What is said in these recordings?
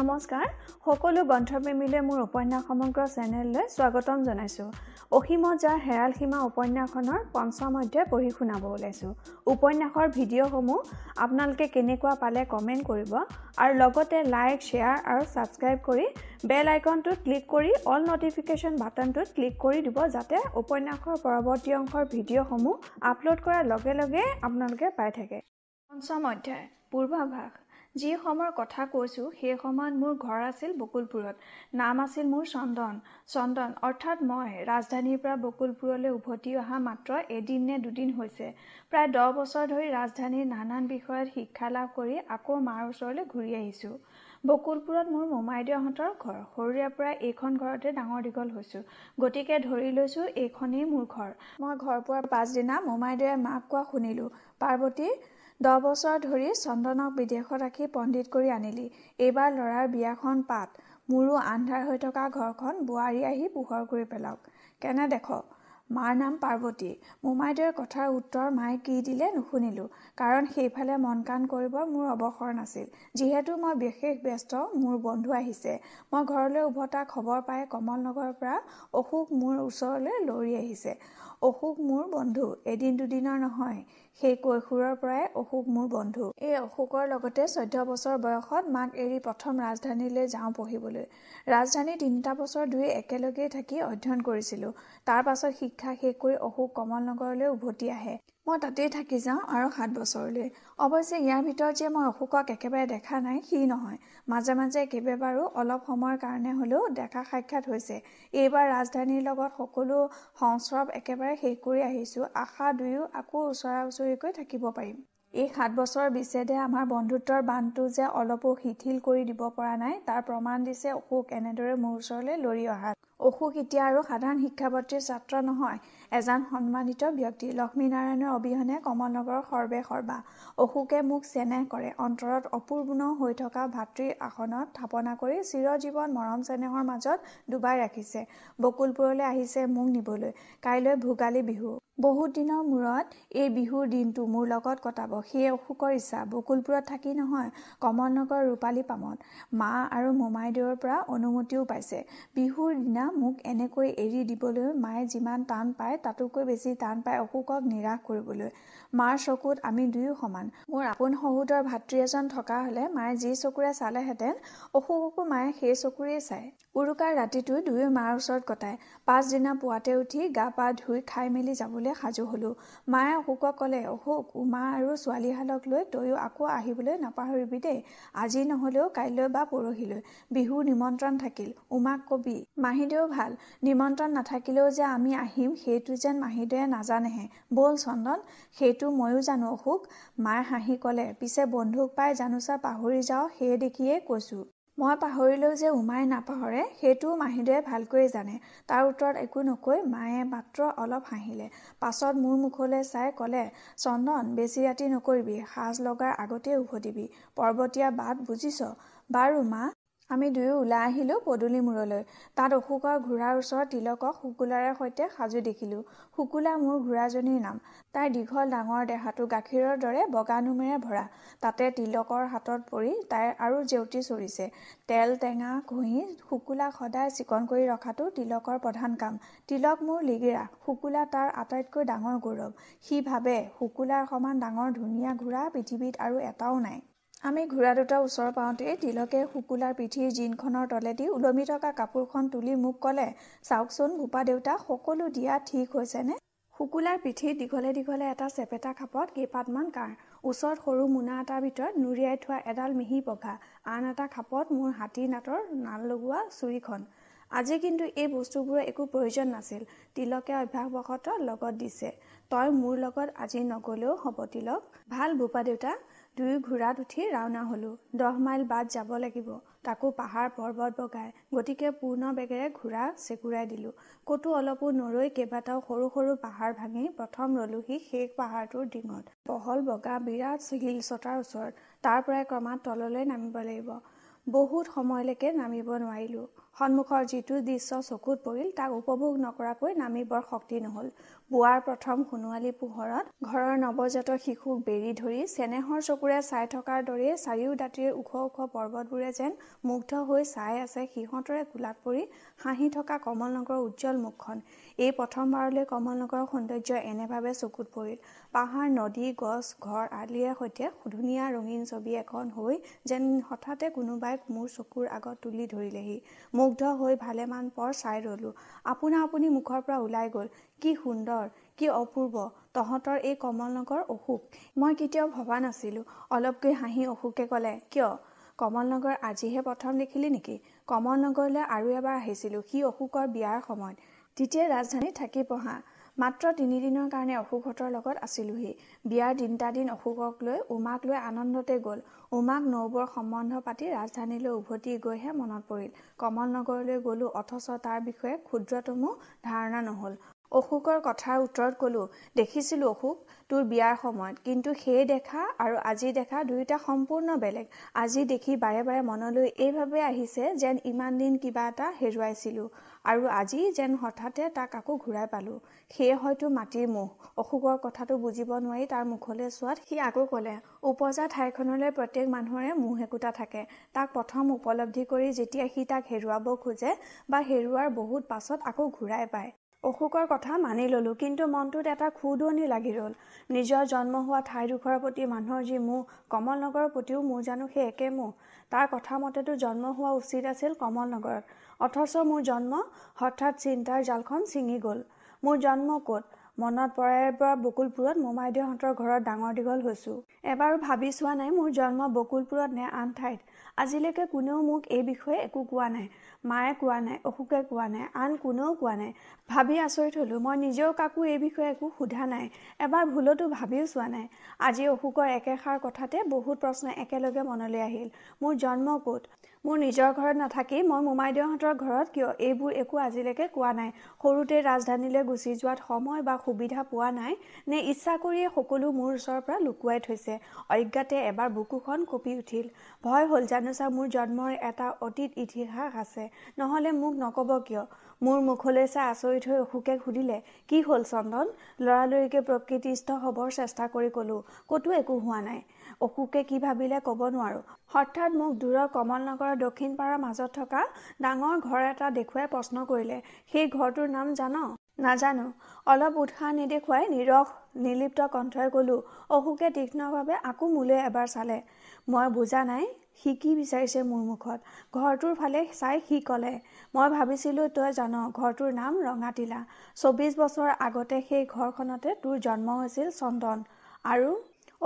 নমস্কাৰ সকলো গ্ৰন্থপ্ৰেমীলৈ মোৰ উপন্যাস সমগ্ৰ চেনেললৈ স্বাগতম জনাইছোঁ অসীমত যাৰ হেৰাল সীমা উপন্যাসখনৰ পঞ্চম অধ্যায় পঢ়ি শুনাব ওলাইছোঁ উপন্যাসৰ ভিডিঅ'সমূহ আপোনালোকে কেনেকুৱা পালে কমেণ্ট কৰিব আৰু লগতে লাইক শ্বেয়াৰ আৰু ছাবস্ক্ৰাইব কৰি বেল আইকনটোত ক্লিক কৰি অল ন'টিফিকেশ্যন বাটনটোত ক্লিক কৰি দিব যাতে উপন্যাসৰ পৰৱৰ্তী অংশৰ ভিডিঅ'সমূহ আপলোড কৰাৰ লগে লগে আপোনালোকে পাই থাকে পঞ্চম অধ্যায় পূৰ্বাভাস যি সময়ৰ কথা কৈছোঁ সেই সময়ত মোৰ ঘৰ আছিল বকুলপুৰত নাম আছিল মোৰ চন্দন চন্দন অৰ্থাৎ মই ৰাজধানীৰ পৰা বকুলপুৰলৈ উভতি অহা মাত্ৰ এদিন নে দুদিন হৈছে প্ৰায় দহ বছৰ ধৰি ৰাজধানীৰ নানান বিষয়ত শিক্ষা লাভ কৰি আকৌ মাৰ ওচৰলৈ ঘূৰি আহিছোঁ বকুলপুৰত মোৰ মোমাইদেউহঁতৰ ঘৰ সৰুৰে পৰা এইখন ঘৰতে ডাঙৰ দীঘল হৈছোঁ গতিকে ধৰি লৈছোঁ এইখনেই মোৰ ঘৰ মই ঘৰ পোৱাৰ পাছদিনা মোমাইদেৱে মাক কোৱা শুনিলোঁ পাৰ্বতী দহ বছৰ ধৰি চন্দনক বিদেশত ৰাখি পণ্ডিত কৰি আনিলি এইবাৰ ল'ৰাৰ বিয়াখন পাত মোৰো আন্ধাৰ হৈ থকা ঘৰখন বোৱাৰী আহি পোহৰ কৰি পেলাওক কেনে দেখ মাৰ নাম পাৰ্বতী মোমাইদেউৰ কথাৰ উত্তৰ মায়ে কি দিলে নুশুনিলোঁ কাৰণ সেইফালে মন কাণ কৰিব মোৰ অৱসৰ নাছিল যিহেতু মই বিশেষ ব্যস্ত মোৰ বন্ধু আহিছে মই ঘৰলৈ উভতা খবৰ পাই কমলনগৰৰ পৰা অশোক মোৰ ওচৰলৈ লৰি আহিছে অশোক মোৰ বন্ধু এদিন দুদিনৰ নহয় সেই কৈশোৰৰ পৰাই অশোক মোৰ বন্ধু এই অশোকৰ লগতে চৈধ্য বছৰ বয়সত মাক এৰি প্ৰথম ৰাজধানীলৈ যাওঁ পঢ়িবলৈ ৰাজধানী তিনিটা বছৰ দুই একেলগেই থাকি অধ্যয়ন কৰিছিলোঁ তাৰ পাছত শিক শিক্ষা শেষ কৰি অশোক কমলনগৰলৈ উভতি আহে মই তাতেই থাকি যাওঁ আৰু সাত বছৰলৈ অৱশ্যে ইয়াৰ ভিতৰত যে মই অশোকক একেবাৰে দেখা নাই সি নহয় মাজে মাজে কেইবাবাৰো অলপ সময়ৰ কাৰণে হ'লেও দেখা সাক্ষাৎ হৈছে এইবাৰ ৰাজধানীৰ লগত সকলো সংস্ৰব একেবাৰে শেষ কৰি আহিছোঁ আশা দুয়ো আকৌ ওচৰা ওচৰিকৈ থাকিব পাৰিম এই সাত বছৰ বিচ্ছেদে আমাৰ বন্ধুত্বৰ বান্ধটো যে অলপো শিথিল কৰি দিব পৰা নাই তাৰ প্ৰমাণ দিছে অশোক এনেদৰে মোৰ ওচৰলৈ লৰি অহা অশোক এতিয়া আৰু সাধাৰণ শিক্ষাবৰ্তীৰ ছাত্ৰ নহয় এজন সন্মানিত ব্যক্তি লক্ষ্মীনাৰায়ণৰ অবিহনে কমলনগৰৰ সৰ্বে সৰ্বা অশোকে মোক চেনেহ কৰে অন্তৰত অপূৰ্ণ হৈ থকা ভাতৃ আসনত থাপনা কৰি চিৰজীৱন মৰম চেনেহৰ মাজত ডুবাই ৰাখিছে বকুলপুৰলৈ আহিছে মোক নিবলৈ কাইলৈ ভোগালী বিহু বহুত দিনৰ মূৰত এই বিহুৰ দিনটো মোৰ লগত কটাব সেয়ে অসুখৰ ইচ্ছা বকুলপুৰত থাকি নহয় কমলনগৰ ৰূপালী পামত মা আৰু মোমাইদেউৰ পৰা অনুমতিও পাইছে বিহুৰ দিনা মোক এনেকৈ এৰি দিবলৈ মায়ে যিমান টান পায় তাতোকৈ বেছি টান পায় অসুখক নিৰাশ কৰিবলৈ মাৰ চকুত আমি দুয়ো সমান মোৰ আপোন শহুদৰ ভাতৃ এজন থকা হলে মায়ে যি চকুৰে চালেহেঁতেন অশোককো মায়ে সেই চকুৰেই চায় উৰুকাৰ ৰাতিটো দুয়ো মাৰ ওচৰত কটায় পাছদিনা পুৱাতে উঠি গা পা ধুই খাই মেলি যাবলৈ সাজু হলো মায়ে অশোকক ক'লে অশোক উমা আৰু ছোৱালীহালক লৈ তয়ো আকৌ আহিবলৈ নাপাহৰিবি দেই আজি নহলেও কাইলৈ বা পৰহিলৈ বিহুৰ নিমন্ত্ৰণ থাকিল উমাক কবি মাহীদেউ ভাল নিমন্ত্ৰণ নাথাকিলেও যে আমি আহিম সেইটো যেন মাহীদেৱে নাজানেহে ব'ল চন্দন সেই সেইটো ময়ো জানো অশোক মাৰ হাঁহি ক'লে পিছে বন্ধুক পাই জানোচা পাহৰি যাওঁ সেই দেখিয়ে কৈছো মই পাহৰিলেও যে উমাই নাপাহৰে সেইটোও মাহীদেৱে ভালকৈ জানে তাৰ উত্তৰত একো নকৈ মায়ে মাত্ৰ অলপ হাঁহিলে পাছত মোৰ মুখলৈ চাই ক'লে চন্দন বেছি ৰাতি নকৰিবি সাজ লগাৰ আগতেই উভতিবি পৰ্বতীয়া বাট বুজিছ বাৰু মা আমি দুয়ো ওলাই আহিলোঁ পদূলি মূৰলৈ তাত অশোকৰ ঘোঁৰাৰ ওচৰত তিলকক শুকুলাৰে সৈতে সাজু দেখিলোঁ শুকুলা মোৰ ঘোঁৰাজনীৰ নাম তাইৰ দীঘল ডাঙৰ দেহাটো গাখীৰৰ দৰে বগা নোমেৰে ভৰা তাতে তিলকৰ হাতত পৰি তাইৰ আৰু জেউতি চৰিছে তেল টেঙা ঘঁহি শুকুলাক সদায় চিকণ কৰি ৰখাটো তিলকৰ প্ৰধান কাম তিলক মোৰ লিগিৰা শুকুলা তাৰ আটাইতকৈ ডাঙৰ গৌৰৱ সি ভাবে শুকুলাৰ সমান ডাঙৰ ধুনীয়া ঘোঁৰা পৃথিৱীত আৰু এটাও নাই আমি ঘোঁৰা দুটা ওচৰ পাওঁতেই তিলকে শুকুলাৰ পিঠিৰ জিনখনৰ তলেদি ওলমি থকা কাপোৰখন তুলি মোক ক'লে চাওকচোন ভূপা দেউতা সকলো দিয়া ঠিক হৈছেনে শুকুলাৰ পিঠিত দীঘলে দীঘলে এটা চেপেটা খাপত কেইপাতমান কাঁড় ওচৰত সৰু মোনা এটাৰ ভিতৰত নুৰিয়াই থোৱা এডাল মিহি পঘা আন এটা খাপত মোৰ হাতীৰ নাটৰ নাল লগোৱা চুৰিখন আজি কিন্তু এই বস্তুবোৰৰ একো প্ৰয়োজন নাছিল তিলকে অভ্যাসবশত লগত দিছে তই মোৰ লগত আজি নগ'লেও হ'ব তিলক ভাল ভূপা দেউতা দুয়ো ঘোঁৰাত উঠি ৰাওনা হ'লোঁ দহ মাইল বাট যাব লাগিব তাকো পাহাৰ পৰ্বত বগাই গতিকে পূৰ্ণ বেগেৰে ঘোঁৰা চেকুৰাই দিলোঁ ক'তো অলপো নৰৈ কেইবাটাও সৰু সৰু পাহাৰ ভাঙি প্ৰথম ৰলোহি শেষ পাহাৰটোৰ ডিঙত বহল বগা বিৰাট চিগিল চটাৰ ওচৰত তাৰ পৰাই ক্ৰমাৎ তললৈ নামিব লাগিব বহুত সময়লৈকে নামিব নোৱাৰিলোঁ সন্মুখৰ যিটো দৃশ্য চকুত পৰিল তাক উপভোগ নকৰাকৈ নামিবৰ শক্তি নহ'ল বুৱাৰ প্ৰথম সোণোৱালী পোহৰত ঘৰৰ নৱজাত শিশুক বেৰি ধৰি চেনেহৰ চকুৰে চাই থকাৰ দৰেই চাৰিও দাঁতিৰ ওখ ওখ পৰ্বতবোৰে যেন মুগ্ধ হৈ চাই আছে সিহঁতৰে কোলাত পৰি হাঁহি থকা কমল নগৰৰ উজ্জ্বল মুখখন এই প্ৰথমবাৰলৈ কমল নগৰৰ সৌন্দৰ্য এনেভাৱে চকুত পৰিল পাহাৰ নদী গছ ঘৰ আলিৰে সৈতে ধুনীয়া ৰঙীন ছবি এখন হৈ যেন হঠাতে কোনোবাই মোৰ চকুৰ আগত তুলি ধৰিলেহি মুগ্ধ হৈ ভালেমান পৰ চাই ৰলোঁ আপোনা আপুনি মুখৰ পৰা ওলাই গ'ল কি সুন্দৰ কি অপূৰ্ব তহঁতৰ এই কমলনগৰ অসুখ মই কেতিয়াও ভবা নাছিলোঁ অলপকৈ হাঁহি অসুখে ক'লে কিয় কমলনগৰ আজিহে প্ৰথম দেখিলি নেকি কমলনগৰলৈ আৰু এবাৰ আহিছিলোঁ সি অসুখৰ বিয়াৰ সময়ত তেতিয়া ৰাজধানীত থাকি পঢ়া মাত্ৰ তিনিদিনৰ কাৰণে অশোকহঁতৰ লগত আছিলোহি বিয়াৰ তিনিটা দিন অশোকক লৈ উমাক লৈ আনন্দতে গ'ল উমাক নৌবৰ সম্বন্ধ পাতি ৰাজধানীলৈ উভতি গৈহে মনত পৰিল কমল নগৰলৈ গ'লো অথচ তাৰ বিষয়ে ক্ষুদ্ৰতমো ধাৰণা নহ'ল অশোকৰ কথাৰ উত্তৰত কলোঁ দেখিছিলোঁ অশোক তোৰ বিয়াৰ সময়ত কিন্তু সেই দেখা আৰু আজি দেখা দুয়োটা সম্পূৰ্ণ বেলেগ আজি দেখি বাৰে বাৰে মনলৈ এইভাৱে আহিছে যেন ইমান দিন কিবা এটা হেৰুৱাইছিলোঁ আৰু আজি যেন হঠাতে তাক আকৌ ঘূৰাই পালোঁ সেয়ে হয়তো মাটিৰ মুখ অশোকৰ কথাটো বুজিব নোৱাৰি তাৰ মুখলৈ চোৱাত সি আকৌ ক'লে উপজা ঠাইখনলৈ প্ৰত্যেক মানুহৰে মুখ একোটা থাকে তাক প্ৰথম উপলব্ধি কৰি যেতিয়া সি তাক হেৰুৱাব খোজে বা হেৰুওৱাৰ বহুত পাছত আকৌ ঘূৰাই পায় অশোকৰ কথা মানি ললোঁ কিন্তু মনটোত এটা খুদনি লাগি ৰ'ল নিজৰ জন্ম হোৱা ঠাইডোখৰৰ প্ৰতি মানুহৰ যি মোহ কমলনগৰৰ প্ৰতিও মোৰ জানো সেই একে মুহ তাৰ কথা মতেতো জন্ম হোৱা উচিত আছিল কমলনগৰত অথচ মোৰ জন্ম হঠাৎ চিন্তাৰ জালখন ছিঙি গ'ল মোৰ জন্ম ক'ত মনত পৰাৰ পৰা বকুলপুৰত মোমা বাইদেউহঁতৰ ঘৰত ডাঙৰ দীঘল হৈছো এবাৰো ভাবি চোৱা নাই মোৰ জন্ম বকুলপুৰত নে আন ঠাইত আজিলৈকে কোনেও মোক এই বিষয়ে একো কোৱা নাই মায়ে কোৱা নাই অশোকে কোৱা নাই আন কোনেও কোৱা নাই ভাবি আচৰিত হ'লো মই নিজেও কাকো এই বিষয়ে একো সোধা নাই এবাৰ ভুলতো ভাবিও চোৱা নাই আজি অশোকৰ একেষাৰ কথাতে বহুত প্ৰশ্ন একেলগে মনলৈ আহিল মোৰ জন্ম ক'ত মোৰ নিজৰ ঘৰত নাথাকি মই মোমাইদেউহঁতৰ ঘৰত কিয় এইবোৰ একো আজিলৈকে কোৱা নাই সৰুতে ৰাজধানীলৈ গুচি যোৱাত সময় বা সুবিধা পোৱা নাই নে ইচ্ছা কৰিয়ে সকলো মোৰ ওচৰৰ পৰা লুকুৱাই থৈছে অজ্ঞাতে এবাৰ বুকুখন কঁপি উঠিল ভয় হ'ল জানোচা মোৰ জন্মৰ এটা অতীত ইতিহাস আছে নহ'লে মোক নক'ব কিয় মোৰ মুখলৈ চাই আচৰিত হৈ অসুকে সুধিলে কি হ'ল চন্দন লৰালৰিকৈ প্ৰকৃতিস্থ হ'বৰ চেষ্টা কৰি ক'লোঁ ক'তো একো হোৱা নাই অশোকে কি ভাবিলে ক'ব নোৱাৰো হঠাৎ মোক দূৰৰ কমল নগৰৰ দক্ষিণ পাৰৰ মাজত থকা ডাঙৰ ঘৰ এটা দেখুৱাই প্ৰশ্ন কৰিলে সেই ঘৰটোৰ নাম জান নাজানো অলপ উৎসাহ নেদেখুৱাই নিৰস নিলিপ্ত কণ্ঠই ক'লো অশোকে তীক্ষ্ণভাৱে আকৌ মোলৈ এবাৰ চালে মই বুজা নাই সি কি বিচাৰিছে মোৰ মুখত ঘৰটোৰ ফালে চাই সি ক'লে মই ভাবিছিলোঁ তই জান ঘৰটোৰ নাম ৰঙাতিলা চৌব্বিছ বছৰ আগতে সেই ঘৰখনতে তোৰ জন্ম হৈছিল চন্দন আৰু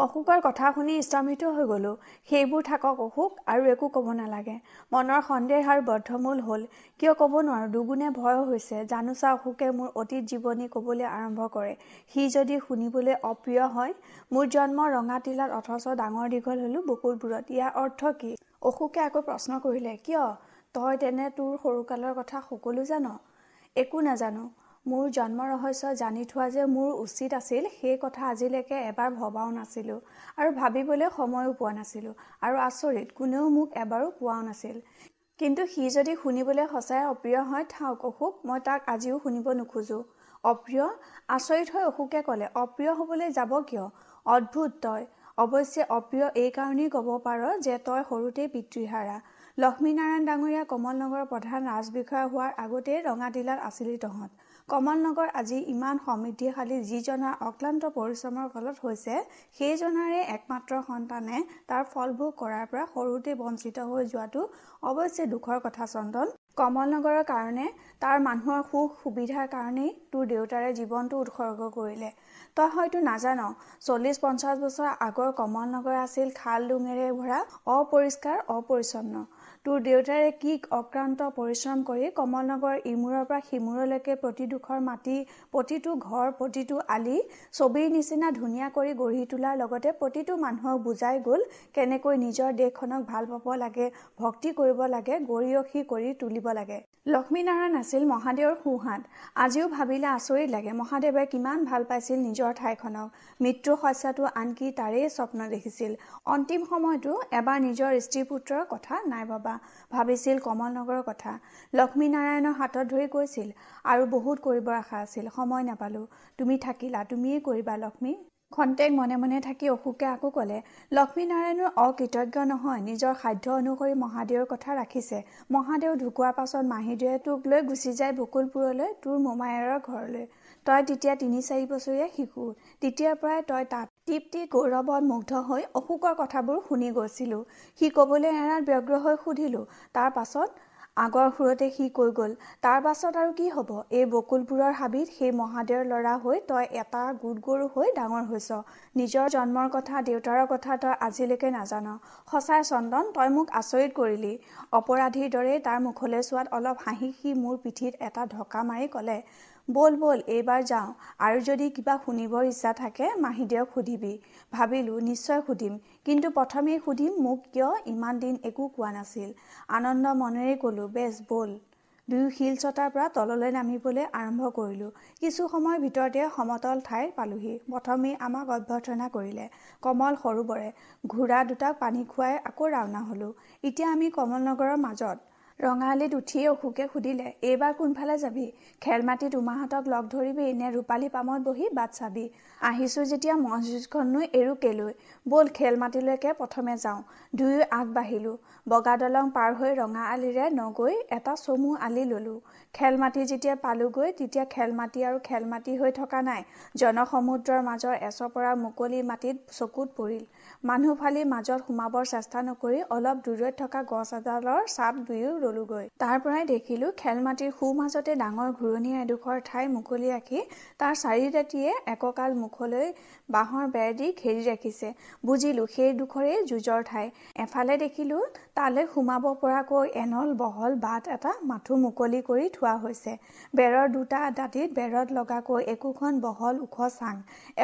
অশোকৰ কথা শুনি স্তম্ভিত হৈ গ'লো সেইবোৰ থাকক অশোক আৰু একো ক'ব নালাগে মনৰ সন্দেহ আৰু বদ্ধমূল হ'ল কিয় ক'ব নোৱাৰো দুগুণে ভয় হৈছে জানোচা অশোকে মোৰ অতীত জীৱনী ক'বলৈ আৰম্ভ কৰে সি যদি শুনিবলৈ অপ্ৰিয় হয় মোৰ জন্ম ৰঙা ৰঙাতিলাত অথচ ডাঙৰ দীঘল হ'লোঁ বুকুৰবোৰত ইয়াৰ অৰ্থ কি অশোকে আকৌ প্ৰশ্ন কৰিলে কিয় তই তেনে তোৰ সৰুকালৰ কথা সকলো জান একো নাজানো মোৰ জন্ম ৰহস্য জানি থোৱা যে মোৰ উচিত আছিল সেই কথা আজিলৈকে এবাৰ ভবাও নাছিলোঁ আৰু ভাবিবলৈ সময়ো পোৱা নাছিলোঁ আৰু আচৰিত কোনেও মোক এবাৰো পোৱাও নাছিল কিন্তু সি যদি শুনিবলৈ সঁচাই অপ্ৰিয় হয় থাকক অসুখ মই তাক আজিও শুনিব নোখোজোঁ অপ্ৰিয় আচৰিত হৈ অসুখে ক'লে অপ্ৰিয় হ'বলৈ যাব কিয় অদ্ভুত তই অৱশ্যে অপ্ৰিয় এইকাৰণেই ক'ব পাৰ যে তই সৰুতেই পিতৃহাৰা লক্ষ্মীনাৰায়ণ ডাঙৰীয়া কমল নগৰ প্ৰধান ৰাজবিষয়া হোৱাৰ আগতেই ৰঙা ৰঙাটিলাত আছিলি তহঁত কমলনগৰ আজি ইমান সমৃদ্ধিশালী যিজনাৰ অক্লান্ত পৰিশ্ৰমৰ ফলত হৈছে সেইজনাৰে একমাত্ৰ সন্তানে তাৰ ফলভোগ কৰাৰ পৰা সৰুতে বঞ্চিত হৈ যোৱাটো অৱশ্যে দুখৰ কথা চন্দন কমলনগৰৰ কাৰণে তাৰ মানুহৰ সুখ সুবিধাৰ কাৰণেই তোৰ দেউতাৰে জীৱনটো উৎসৰ্গ কৰিলে তই হয়তো নাজান চল্লিছ পঞ্চাছ বছৰ আগৰ কমলনগৰ আছিল খাল ডোঙেৰে ভৰা অপৰিষ্কাৰ অপৰিচ্ছন্ন তোৰ দেউতাৰে কি অক্ৰান্ত পৰিশ্ৰম কৰি কমলনগৰ ইমূৰৰ পৰা সিমূৰলৈকে প্ৰতিডোখৰ মাটি প্ৰতিটো ঘৰ প্ৰতিটো আলি ছবিৰ নিচিনা ধুনীয়া কৰি গঢ়ি তোলাৰ লগতে প্ৰতিটো মানুহক বুজাই গ'ল কেনেকৈ নিজৰ দেশখনক ভাল পাব লাগে ভক্তি কৰিব লাগে গৰিয়সী কৰি তুলিব লাগে লক্ষ্মীনাৰায়ণ আছিল মহাদেৱৰ সোঁহাত আজিও ভাবিলে আচৰিত লাগে মহাদেৱে কিমান ভাল পাইছিল নিজৰ ঠাইখনক মৃত্যু শস্যাটো আনকি তাৰেই স্বপ্ন দেখিছিল অন্তিম সময়তো এবাৰ নিজৰ স্ত্ৰী পুত্ৰৰ কথা নাই ভবা ভাবিছিল কমলনগৰৰ কথা লক্ষ্মীনাৰায়ণৰ হাতত ধৰি কৈছিল আৰু বহুত কৰিবৰ আশা আছিল সময় নাপালোঁ তুমি থাকিলা তুমিয়েই কৰিবা লক্ষ্মী খন্তেক মনে মনে থাকি অশোকে আকৌ ক'লে লক্ষ্মীনাৰায়ণৰ অকৃতজ্ঞ নহয় নিজৰ সাধ্য অনুসৰি মহাদেউৰ কথা ৰাখিছে মহাদেউ ঢুকোৱাৰ পাছত মাহীদেৱে তোক লৈ গুচি যায় বকুলপুৰলৈ তোৰ মোমায়েৰৰ ঘৰলৈ তই তেতিয়া তিনি চাৰি বছৰীয়া শিশু তেতিয়াৰ পৰাই তই তাত তৃপ্তি গৌৰৱত মুগ্ধ হৈ অশোকৰ কথাবোৰ শুনি গৈছিলোঁ সি ক'বলৈ এৰাত ব্যগ্ৰ হৈ সুধিলোঁ তাৰ পাছত আগৰ সুৰতে সি কৈ গ'ল তাৰ পাছত আৰু কি হ'ব এই বকুলবোৰৰ হাবিত সেই মহাদেৱৰ ল'ৰা হৈ তই এটা গোট গৰু হৈ ডাঙৰ হৈছ নিজৰ জন্মৰ কথা দেউতাৰ কথা তই আজিলৈকে নাজান সঁচাই চন্দন তই মোক আচৰিত কৰিলি অপৰাধীৰ দৰেই তাৰ মুখলৈ চোৱাত অলপ হাঁহি সি মোৰ পিঠিত এটা ঢকা মাৰি ক'লে ব'ল ব'ল এইবাৰ যাওঁ আৰু যদি কিবা শুনিবৰ ইচ্ছা থাকে মাহীদেউক সুধিবি ভাবিলোঁ নিশ্চয় সুধিম কিন্তু প্ৰথমেই সুধিম মোক কিয় ইমান দিন একো কোৱা নাছিল আনন্দ মনেৰে ক'লোঁ বেচ ব'ল দুয়ো শিল চটাৰ পৰা তললৈ নামিবলৈ আৰম্ভ কৰিলোঁ কিছু সময়ৰ ভিতৰতে সমতল ঠাই পালোহি প্ৰথমেই আমাক অভ্যৰ্থনা কৰিলে কমল সৰু বৰে ঘোঁৰা দুটাক পানী খুৱাই আকৌ ৰাওনা হ'লোঁ এতিয়া আমি কমলনগৰৰ মাজত ৰঙালীত উঠিয়ে অশোকে সুধিলে এইবাৰ কোনফালে যাবি খেল খেলমাটিত উমাহঁতক লগ ধৰিবি এনে ৰূপালী পামত বহি বাট চাবি আহিছোঁ যেতিয়া মঞ্চ যুঁজখননৈ এৰুকেলৈ ব'ল খেল মাটিলৈকে প্ৰথমে যাওঁ দুয়ো আগবাঢ়িলোঁ বগা দলং পাৰ হৈ ৰঙা আলিৰে নগৈ এটা চমু আলি ল'লোঁ খেল মাটি যেতিয়া পালোঁগৈ তেতিয়া খেল মাটি আৰু খেল মাটি হৈ থকা নাই জনসমুদ্ৰৰ মাজৰ এচপৰা মুকলি মাটিত চকুত পৰিল মানুহ ফালি মাজত সোমাবৰ চেষ্টা নকৰি অলপ দূৰৈত থকা গছ এডালৰ চাপ দুয়ো ৰলোগৈ তাৰ পৰাই দেখিলো খেল মাটিৰ সোঁ মাজতে ডাঙৰ ঘূৰণীয়া এডোখৰ ঠাই মুকলি ৰাখি তাৰ চাৰিদাঁতিয়ে এককাল মুখলৈ বাঁহৰ বেৰ দি ঘেৰি ৰাখিছে বুজিলো সেইডোখৰেই যুঁজৰ ঠাই এফালে দেখিলো তালৈ সোমাব পৰাকৈ এনল বহল বাট এটা মাথো মুকলি কৰি থোৱা হৈছে বেৰৰ দুটা দাঁতিত বেৰত লগাকৈ একোখন বহল ওখ চাং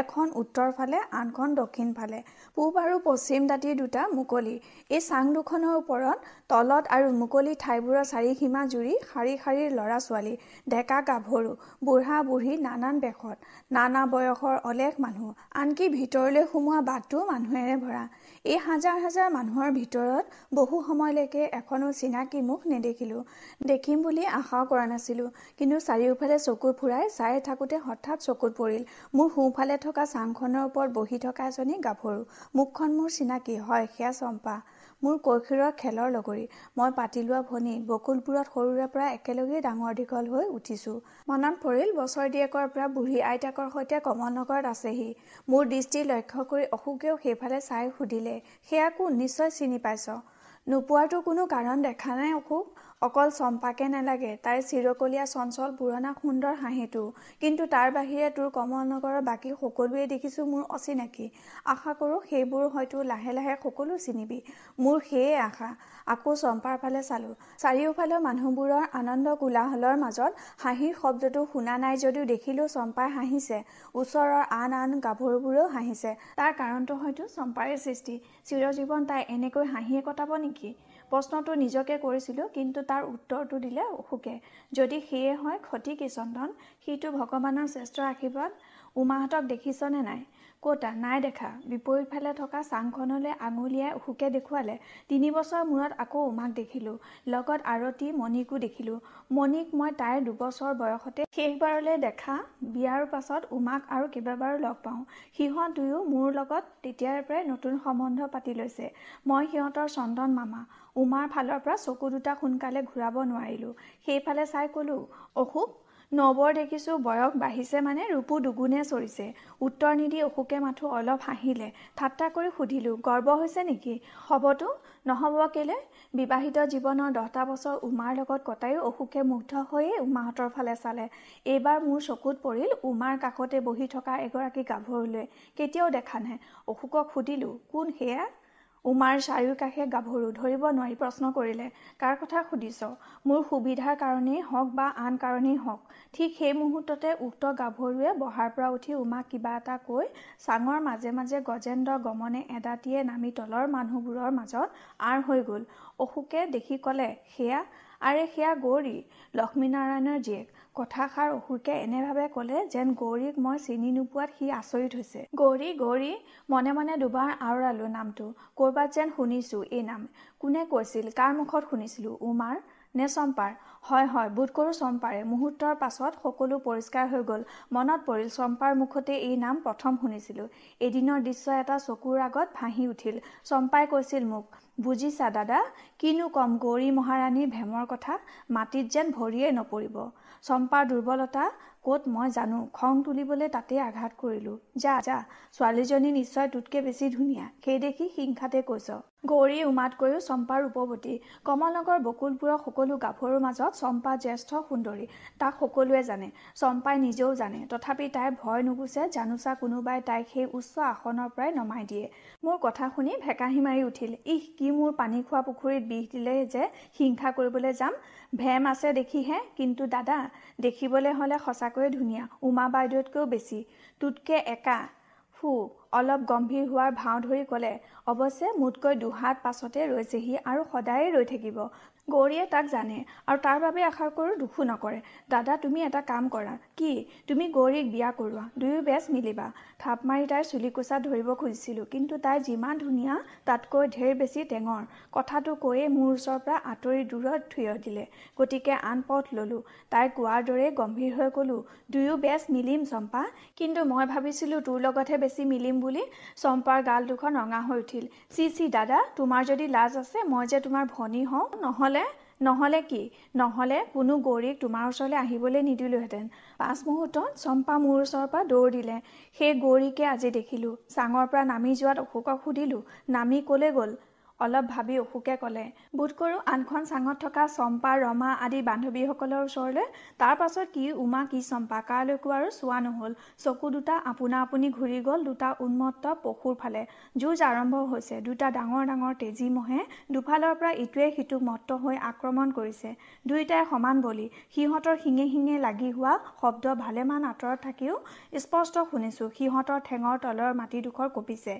এখন উত্তৰ ফালে আনখন দক্ষিণফালে পূব আৰু পশ্চিম দাঁতিৰ দুটা মুকলি এই চাং দুখনৰ ওপৰত তলত আৰু মুকলি ঠাইবোৰৰ চাৰি সীমা জুৰি শাৰী শাৰীৰ ল'ৰা ছোৱালী ডেকা গাভৰু বুঢ়া বুঢ়ী নানান বেশত নানা বয়সৰ অলেখ মানুহ আনকি ভিতৰলৈ সোমোৱা বাটো মানুহেৰে ভৰা এই হাজাৰ হাজাৰ মানুহৰ ভিতৰত বহু সময়লৈকে এখনো চিনাকি মুখ নেদেখিলোঁ দেখিম বুলি আশাও কৰা নাছিলোঁ কিন্তু চাৰিওফালে চকু ফুৰাই চাই থাকোঁতে হঠাৎ চকুত পৰিল মোৰ সোঁফালে থকা চাংখনৰ ওপৰত বহি থকা এজনী গাভৰু মুখখন মোৰ চিনাকি হয় সেয়া চম্পা মোৰ কৈশোৰৰ খেলৰ লগৰী মই পাতি লোৱা ভনী বকুলপুৰত সৰুৰে পৰা একেলগে ডাঙৰ দীঘল হৈ উঠিছো মনত পৰিল বছৰদিয়েকৰ পৰা বুঢ়ী আইতাকৰ সৈতে কমলনগৰত আছেহি মোৰ দৃষ্টি লক্ষ্য কৰি অশোকেও সেইফালে চাই সুধিলে সেয়া সেয়াকো নিশ্চয় চিনি পাইছ নোপোৱাটো কোনো কাৰণ দেখা নাই অশোক অকল চম্পাকে নালাগে তাইৰ চিৰকলীয়া চঞ্চল পুৰণা সুন্দৰ হাঁহিটো কিন্তু তাৰ বাহিৰে তোৰ কমল নগৰৰ বাকী সকলোৱে দেখিছোঁ মোৰ অচিনাকি আশা কৰোঁ সেইবোৰ হয়তো লাহে লাহে সকলো চিনিবি মোৰ সেয়ে আশা আকৌ চম্পাৰ ফালে চালোঁ চাৰিওফালৰ মানুহবোৰৰ আনন্দ কোলাহলৰ মাজত হাঁহিৰ শব্দটো শুনা নাই যদিও দেখিলোঁ চম্পাই হাঁহিছে ওচৰৰ আন আন গাভৰুবোৰেও হাঁহিছে তাৰ কাৰণটো হয়তো চম্পাৰে সৃষ্টি চিৰজীৱন তাই এনেকৈ হাঁহিয়ে কটাব নেকি প্ৰশ্নটো নিজকে কৰিছিলোঁ কিন্তু তাৰ উত্তৰটো দিলে অসুখে যদি সেয়ে হয় ক্ষতি কি চন্দন সিটো ভগৱানৰ শ্ৰেষ্ঠ আশীৰ্বাদ উমাহঁতক দেখিছ নে নাই ক'তা নাই দেখা বিপৰীতফালে থকা চাংখনলৈ আঙুলিয়াই অসুখে দেখুৱালে তিনি বছৰৰ মূৰত আকৌ উমাক দেখিলোঁ লগত আৰতি মণিকো দেখিলোঁ মণিক মই তাইৰ দুবছৰ বয়সতে শেষবাৰলৈ দেখা বিয়াৰ পাছত উমাক আৰু কেইবাবাৰো লগ পাওঁ সিহঁত দুয়ো মোৰ লগত তেতিয়াৰ পৰাই নতুন সম্বন্ধ পাতি লৈছে মই সিহঁতৰ চন্দন মামা উমাৰ ফালৰ পৰা চকু দুটা সোনকালে ঘূৰাব নোৱাৰিলোঁ সেইফালে চাই ক'লোঁ অশোক নবৰ দেখিছোঁ বয়স বাঢ়িছে মানে ৰূপো দুগুণে চৰিছে উত্তৰ নিদি অশোকে মাথো অলপ হাঁহিলে ঠাট্টা কৰি সুধিলোঁ গৰ্ব হৈছে নেকি হ'বতো নহ'ব কেলৈ বিবাহিত জীৱনৰ দহটা বছৰ উমাৰ লগত কটায়ো অশোকে মুগ্ধ হৈয়ে উমাহঁতৰ ফালে চালে এইবাৰ মোৰ চকুত পৰিল উমাৰ কাষতে বহি থকা এগৰাকী গাভৰুলৈ কেতিয়াও দেখা নাই অশোকক সুধিলোঁ কোন সেয়া উমাৰ চাৰিওকাষে গাভৰু ধৰিব নোৱাৰি প্ৰশ্ন কৰিলে কাৰ কথা সুধিছ মোৰ সুবিধাৰ কাৰণেই হওক বা আন কাৰণেই হওক ঠিক সেই মুহূৰ্ততে উক্ত গাভৰুৱে বহাৰ পৰা উঠি উমাক কিবা এটা কৈ চাঙৰ মাজে মাজে গজেন্দ্ৰ গমনে এদাঁতিয়ে নামি তলৰ মানুহবোৰৰ মাজত আঁৰ হৈ গ'ল অশোকে দেখি ক'লে সেয়া আৰে সেয়া গৌৰী লক্ষ্মীনাৰায়ণৰ জীয়েক কথাষাৰ অসুখে এনেভাৱে ক'লে যেন গৌৰীক মই চিনি নোপোৱাত সি আচৰিত হৈছে গৌৰী গৌৰী মনে মনে দুবাৰ আওৰালো নামটো ক'ৰবাত যেন শুনিছোঁ এই নাম কোনে কৈছিল কাৰ মুখত শুনিছিলোঁ উমাৰ নে চম্পাৰ হয় হয় বোধ কৰোঁ চম্পাৰে মুহূৰ্তৰ পাছত সকলো পৰিষ্কাৰ হৈ গ'ল মনত পৰিল চম্পাৰ মুখতে এই নাম প্ৰথম শুনিছিলোঁ এদিনৰ দৃশ্য এটা চকুৰ আগত ভাহি উঠিল চম্পাই কৈছিল মোক বুজিছা দাদা কিনো ক'ম গৌৰী মহাৰাণীৰ ভেমৰ কথা মাটিত যেন ভৰিয়ে নপৰিব চম্পাৰ দুৰ্বলতা ক'ত মই জানো খং তুলিবলৈ তাতে আঘাত কৰিলোঁ যা যা ছোৱালীজনী নিশ্চয় তোতকৈ বেছি ধুনীয়া সেইদেখি হিংসাতে কৈছ গৌৰী উমাতকৈও চম্পা ৰূপৱতী কমলনগৰ বকুলপুৰৰ সকলো গাভৰুৰ মাজত চম্পা জ্যেষ্ঠ সুন্দৰী তাক সকলোৱে জানে চম্পাই নিজেও জানে তথাপি তাই ভয় নুগুচে জানোচা কোনোবাই তাইক সেই উচ্চ আসনৰ পৰাই নমাই দিয়ে মোৰ কথা শুনি ভেকাহি মাৰি উঠিল ইহ কি মোৰ পানী খোৱা পুখুৰীত বিষ দিলে যে হিংসা কৰিবলৈ যাম ভেম আছে দেখিহে কিন্তু দাদা দেখিবলৈ হ'লে সঁচাকৈয়ে ধুনীয়া উমা বাইদেউতকৈও বেছি তোতকৈ একা ফু অলপ গম্ভীৰ হোৱাৰ ভাও ধৰি ক'লে অৱশ্যে মোতকৈ দুহাত পাছতে ৰৈছেহি আৰু সদায়েই ৰৈ থাকিব গৌৰীয়ে তাক জানে আৰু তাৰ বাবে আশা কৰোঁ দুখো নকৰে দাদা তুমি এটা কাম কৰা কি তুমি গৌৰীক বিয়া কৰোৱা দুয়ো বেজ মিলিবা থাপ মাৰি তাইৰ চুলিকোচা ধৰিব খুজিছিলোঁ কিন্তু তাই যিমান ধুনীয়া তাতকৈ ঢেৰ বেছি টেঙৰ কথাটো কৈয়ে মোৰ ওচৰৰ পৰা আঁতৰি দূৰত থিয় দিলে গতিকে আন পথ ল'লোঁ তাই কোৱাৰ দৰে গম্ভীৰ হৈ ক'লোঁ দুয়ো বেজ মিলিম চম্পা কিন্তু মই ভাবিছিলোঁ তোৰ লগতহে বেছি মিলিম বুলি চম্পাৰ গাল দুখন ৰঙা হৈ উঠিল চি চি দাদা তোমাৰ যদি লাজ আছে মই যে তোমাৰ ভনী হওঁ নহ'লে নহ'লে নহ'লে কি নহ'লে কোনো গৌৰীক তোমাৰ ওচৰলৈ আহিবলৈ নিদিলোহেঁতেন পাঁচ মুহূৰ্তত চম্পা মোৰ ওচৰৰ পৰা দৌৰ দিলে সেই গৌৰীকে আজি দেখিলোঁ চাঙৰ পৰা নামি যোৱাত অশোকক সুধিলোঁ নামি ক'লৈ গ'ল অলপ ভাবি অশোকে ক'লে বোধ কৰোঁ আনখন চাঙত থকা চম্পা ৰমা আদি বান্ধৱীসকলৰ ওচৰলৈ তাৰ পাছত কি উমা কি চম্পা কাৰলৈকো আৰু চোৱা নহ'ল চকু দুটা আপোনা আপুনি ঘূৰি গ'ল দুটা উন্মত্ত পশুৰ ফালে যুঁজ আৰম্ভ হৈছে দুটা ডাঙৰ ডাঙৰ তেজী মহে দুফালৰ পৰা ইটোৱে সিটোক মত্ত হৈ আক্ৰমণ কৰিছে দুয়োটাই সমান বলি সিহঁতৰ শিঙে শিঙে লাগি হোৱা শব্দ ভালেমান আঁতৰত থাকিও স্পষ্ট শুনিছোঁ সিহঁতৰ ঠেঙৰ তলৰ মাটিডোখৰ কঁপিছে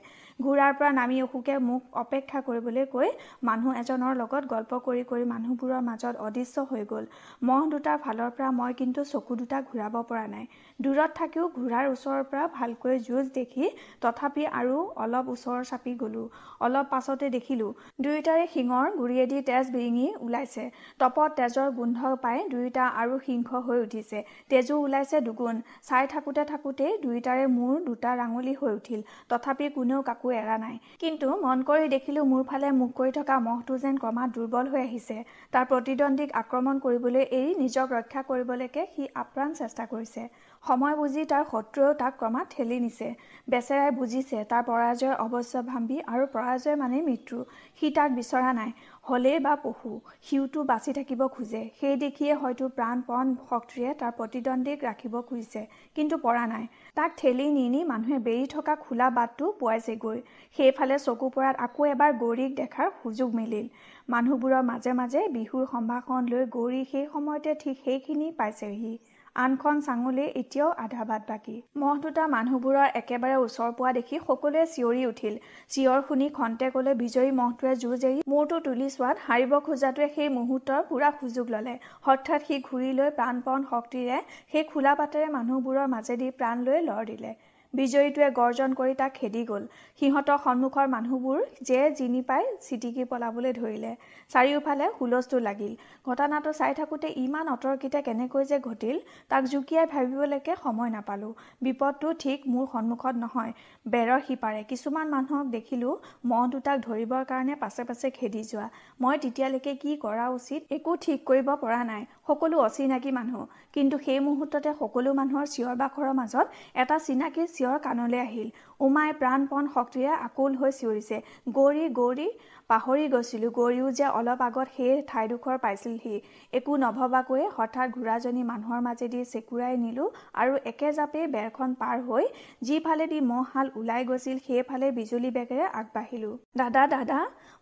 ঘোঁৰাৰ পৰা নামি অশোকে মোক অপেক্ষা কৰিব বুলি কৈ মানুহ এজনৰ লগত গল্প কৰি কৰি মানুহবোৰৰ মাজত অদৃশ্য হৈ গ'ল মহ দুটাৰ ফালৰ পৰা মই কিন্তু চকু দুটা ঘূৰাব পৰা নাই দূৰত থাকিও ঘোঁৰাৰ ওচৰৰ পৰা ভালকৈ যুঁজ দেখি তথাপি আৰু অলপ ওচৰ চাপি গ'লোঁ অলপ পাছতে দেখিলোঁ দুয়োটাৰে শিঙৰ গুৰিয়েদি তেজ বিৰিঙি ওলাইছে তপত তেজৰ গোন্ধ পাই দুয়োটা আৰু সিংহ হৈ উঠিছে তেজো ওলাইছে দুগুণ চাই থাকোঁতে থাকোঁতেই দুয়োটাৰে মোৰ দুটা ৰাঙলী হৈ উঠিল তথাপি কোনেও কাকো এৰা নাই কিন্তু মন কৰি দেখিলোঁ মোৰ ফালে মুখ কৰি থকা মহটো যেন ক্ৰমাৎ দুৰ্বল হৈ আহিছে তাৰ প্ৰতিদ্বন্দ্বীক আক্ৰমণ কৰিবলৈ এৰি নিজক ৰক্ষা কৰিবলৈকে সি আপ্ৰাণ চেষ্টা কৰিছে সময় বুজি তাৰ শত্ৰুৱেও তাক ক্ৰমাৎ ঠেলি নিছে বেচেৰাই বুজিছে তাৰ পৰাজয় অৱশ্য ভাম্বি আৰু পৰাজয় মানেই মৃত্যু সি তাক বিচৰা নাই হ'লেই বা পশু সিওটো বাচি থাকিব খোজে সেই দেখিয়ে হয়তো প্ৰাণপণ শক্তিৰে তাৰ প্ৰতিদ্বন্দ্বীক ৰাখিব খুজিছে কিন্তু পৰা নাই তাক ঠেলি নিনি মানুহে বেৰি থকা খোলা বাটটো পোৱাইছে গৈ সেইফালে চকু পৰাত আকৌ এবাৰ গৌৰীক দেখাৰ সুযোগ মিলিল মানুহবোৰৰ মাজে মাজে বিহুৰ সম্ভাষণ লৈ গৌৰী সেই সময়তে ঠিক সেইখিনি পাইছেহি আনখন চাঙলে এতিয়াও আধা বাট বাকী মহ দুটা মানুহবোৰৰ একেবাৰে ওচৰ পোৱা দেখি সকলোৱে চিঞৰি উঠিল চিঞৰ শুনি খন্তেকলৈ বিজয়ী মহটোৱে জোৰ জেৰি মূৰটো তুলি চোৱাত হাৰিব খোজাটোৱে সেই মুহূৰ্তৰ পূৰা সুযোগ ল'লে হঠাৎ সি ঘূৰি লৈ প্ৰাণপণ শক্তিৰে সেই খোলা পাতেৰে মানুহবোৰৰ মাজেদি প্ৰাণ লৈ লৰ দিলে বিজয়ীটোৱে গৰ্জন কৰি তাক খেদি গ'ল সিহঁতৰ সন্মুখৰ মানুহবোৰ যে জিনি পাই চিটিকি পলাবলৈ ধৰিলে চাৰিওফালে হুলস্থুল লাগিল ঘটনাটো চাই থাকোঁতে ইমান অতৰ্কিতে কেনেকৈ যে ঘটিল তাক জুকিয়াই ভাবিবলৈকে সময় নাপালোঁ বিপদটো ঠিক মোৰ সন্মুখত নহয় বেৰৰ সিপাৰে কিছুমান মানুহক দেখিলোঁ মহ দুটাক ধৰিবৰ কাৰণে পাছে পাছে খেদি যোৱা মই তেতিয়ালৈকে কি কৰা উচিত একো ঠিক কৰিব পৰা নাই সকলো অচিনাকি মানুহ কিন্তু সেই মুহূৰ্ততে সকলো মানুহৰ চিঞৰ বাখৰৰ মাজত এটা চিনাকি চিঞৰ কাণলৈ আহিল উমাই প্ৰাণপণ শক্তিৰে আকুল হৈ চিঞৰিছে গৌৰী গৌৰী পাহৰি গৈছিলোঁ গৈও যে অলপ আগত সেই ঠাইডোখৰ পাইছিলহি একো নভবাকৈয়ে হঠাৎ ঘোঁৰাজনী মানুহৰ মাজেদি চেকুৰাই নিলোঁ আৰু একেজাপেই বেৰখন পাৰ হৈ যিফালেদি মহ হাল ওলাই গৈছিল সেইফালে বিজুলী বেগেৰে আগবাঢ়িলোঁ দাদা দাদা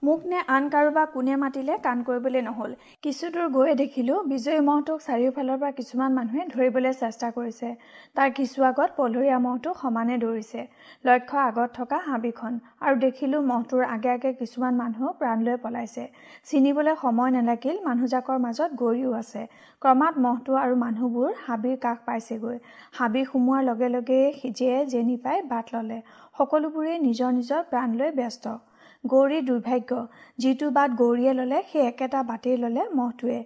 মোক নে আন কাৰোবাক কোনে মাতিলে কাণ কৰিবলৈ নহ'ল কিছু দূৰ গৈয়ে দেখিলোঁ বিজয়ী মহটোক চাৰিওফালৰ পৰা কিছুমান মানুহে ধৰিবলৈ চেষ্টা কৰিছে তাৰ কিছু আগত পলৰীয়া মহটো সমানে দৌৰিছে লক্ষ্য আগত থকা হাবিখন আৰু দেখিলোঁ মহটোৰ আগে আগে কিছুমান মানুহ মানুহ প্ৰাণ লৈ পলাইছে চিনিবলৈ সময় নালাগিল মানুহজাকৰ মাজত গৌৰীও আছে ক্ৰমাৎ মহটো আৰু মানুহবোৰ হাবিৰ কাষ পাইছেগৈ হাবি সোমোৱাৰ লগে লগে সিজিয়ে জেনি পাই বাট ল'লে সকলোবোৰেই নিজৰ নিজৰ প্ৰাণ লৈ ব্যস্ত গৌৰীৰ দুৰ্ভাগ্য যিটো বাট গৌৰীয়ে ল'লে সেই একেটা বাটেই ল'লে মহটোৱে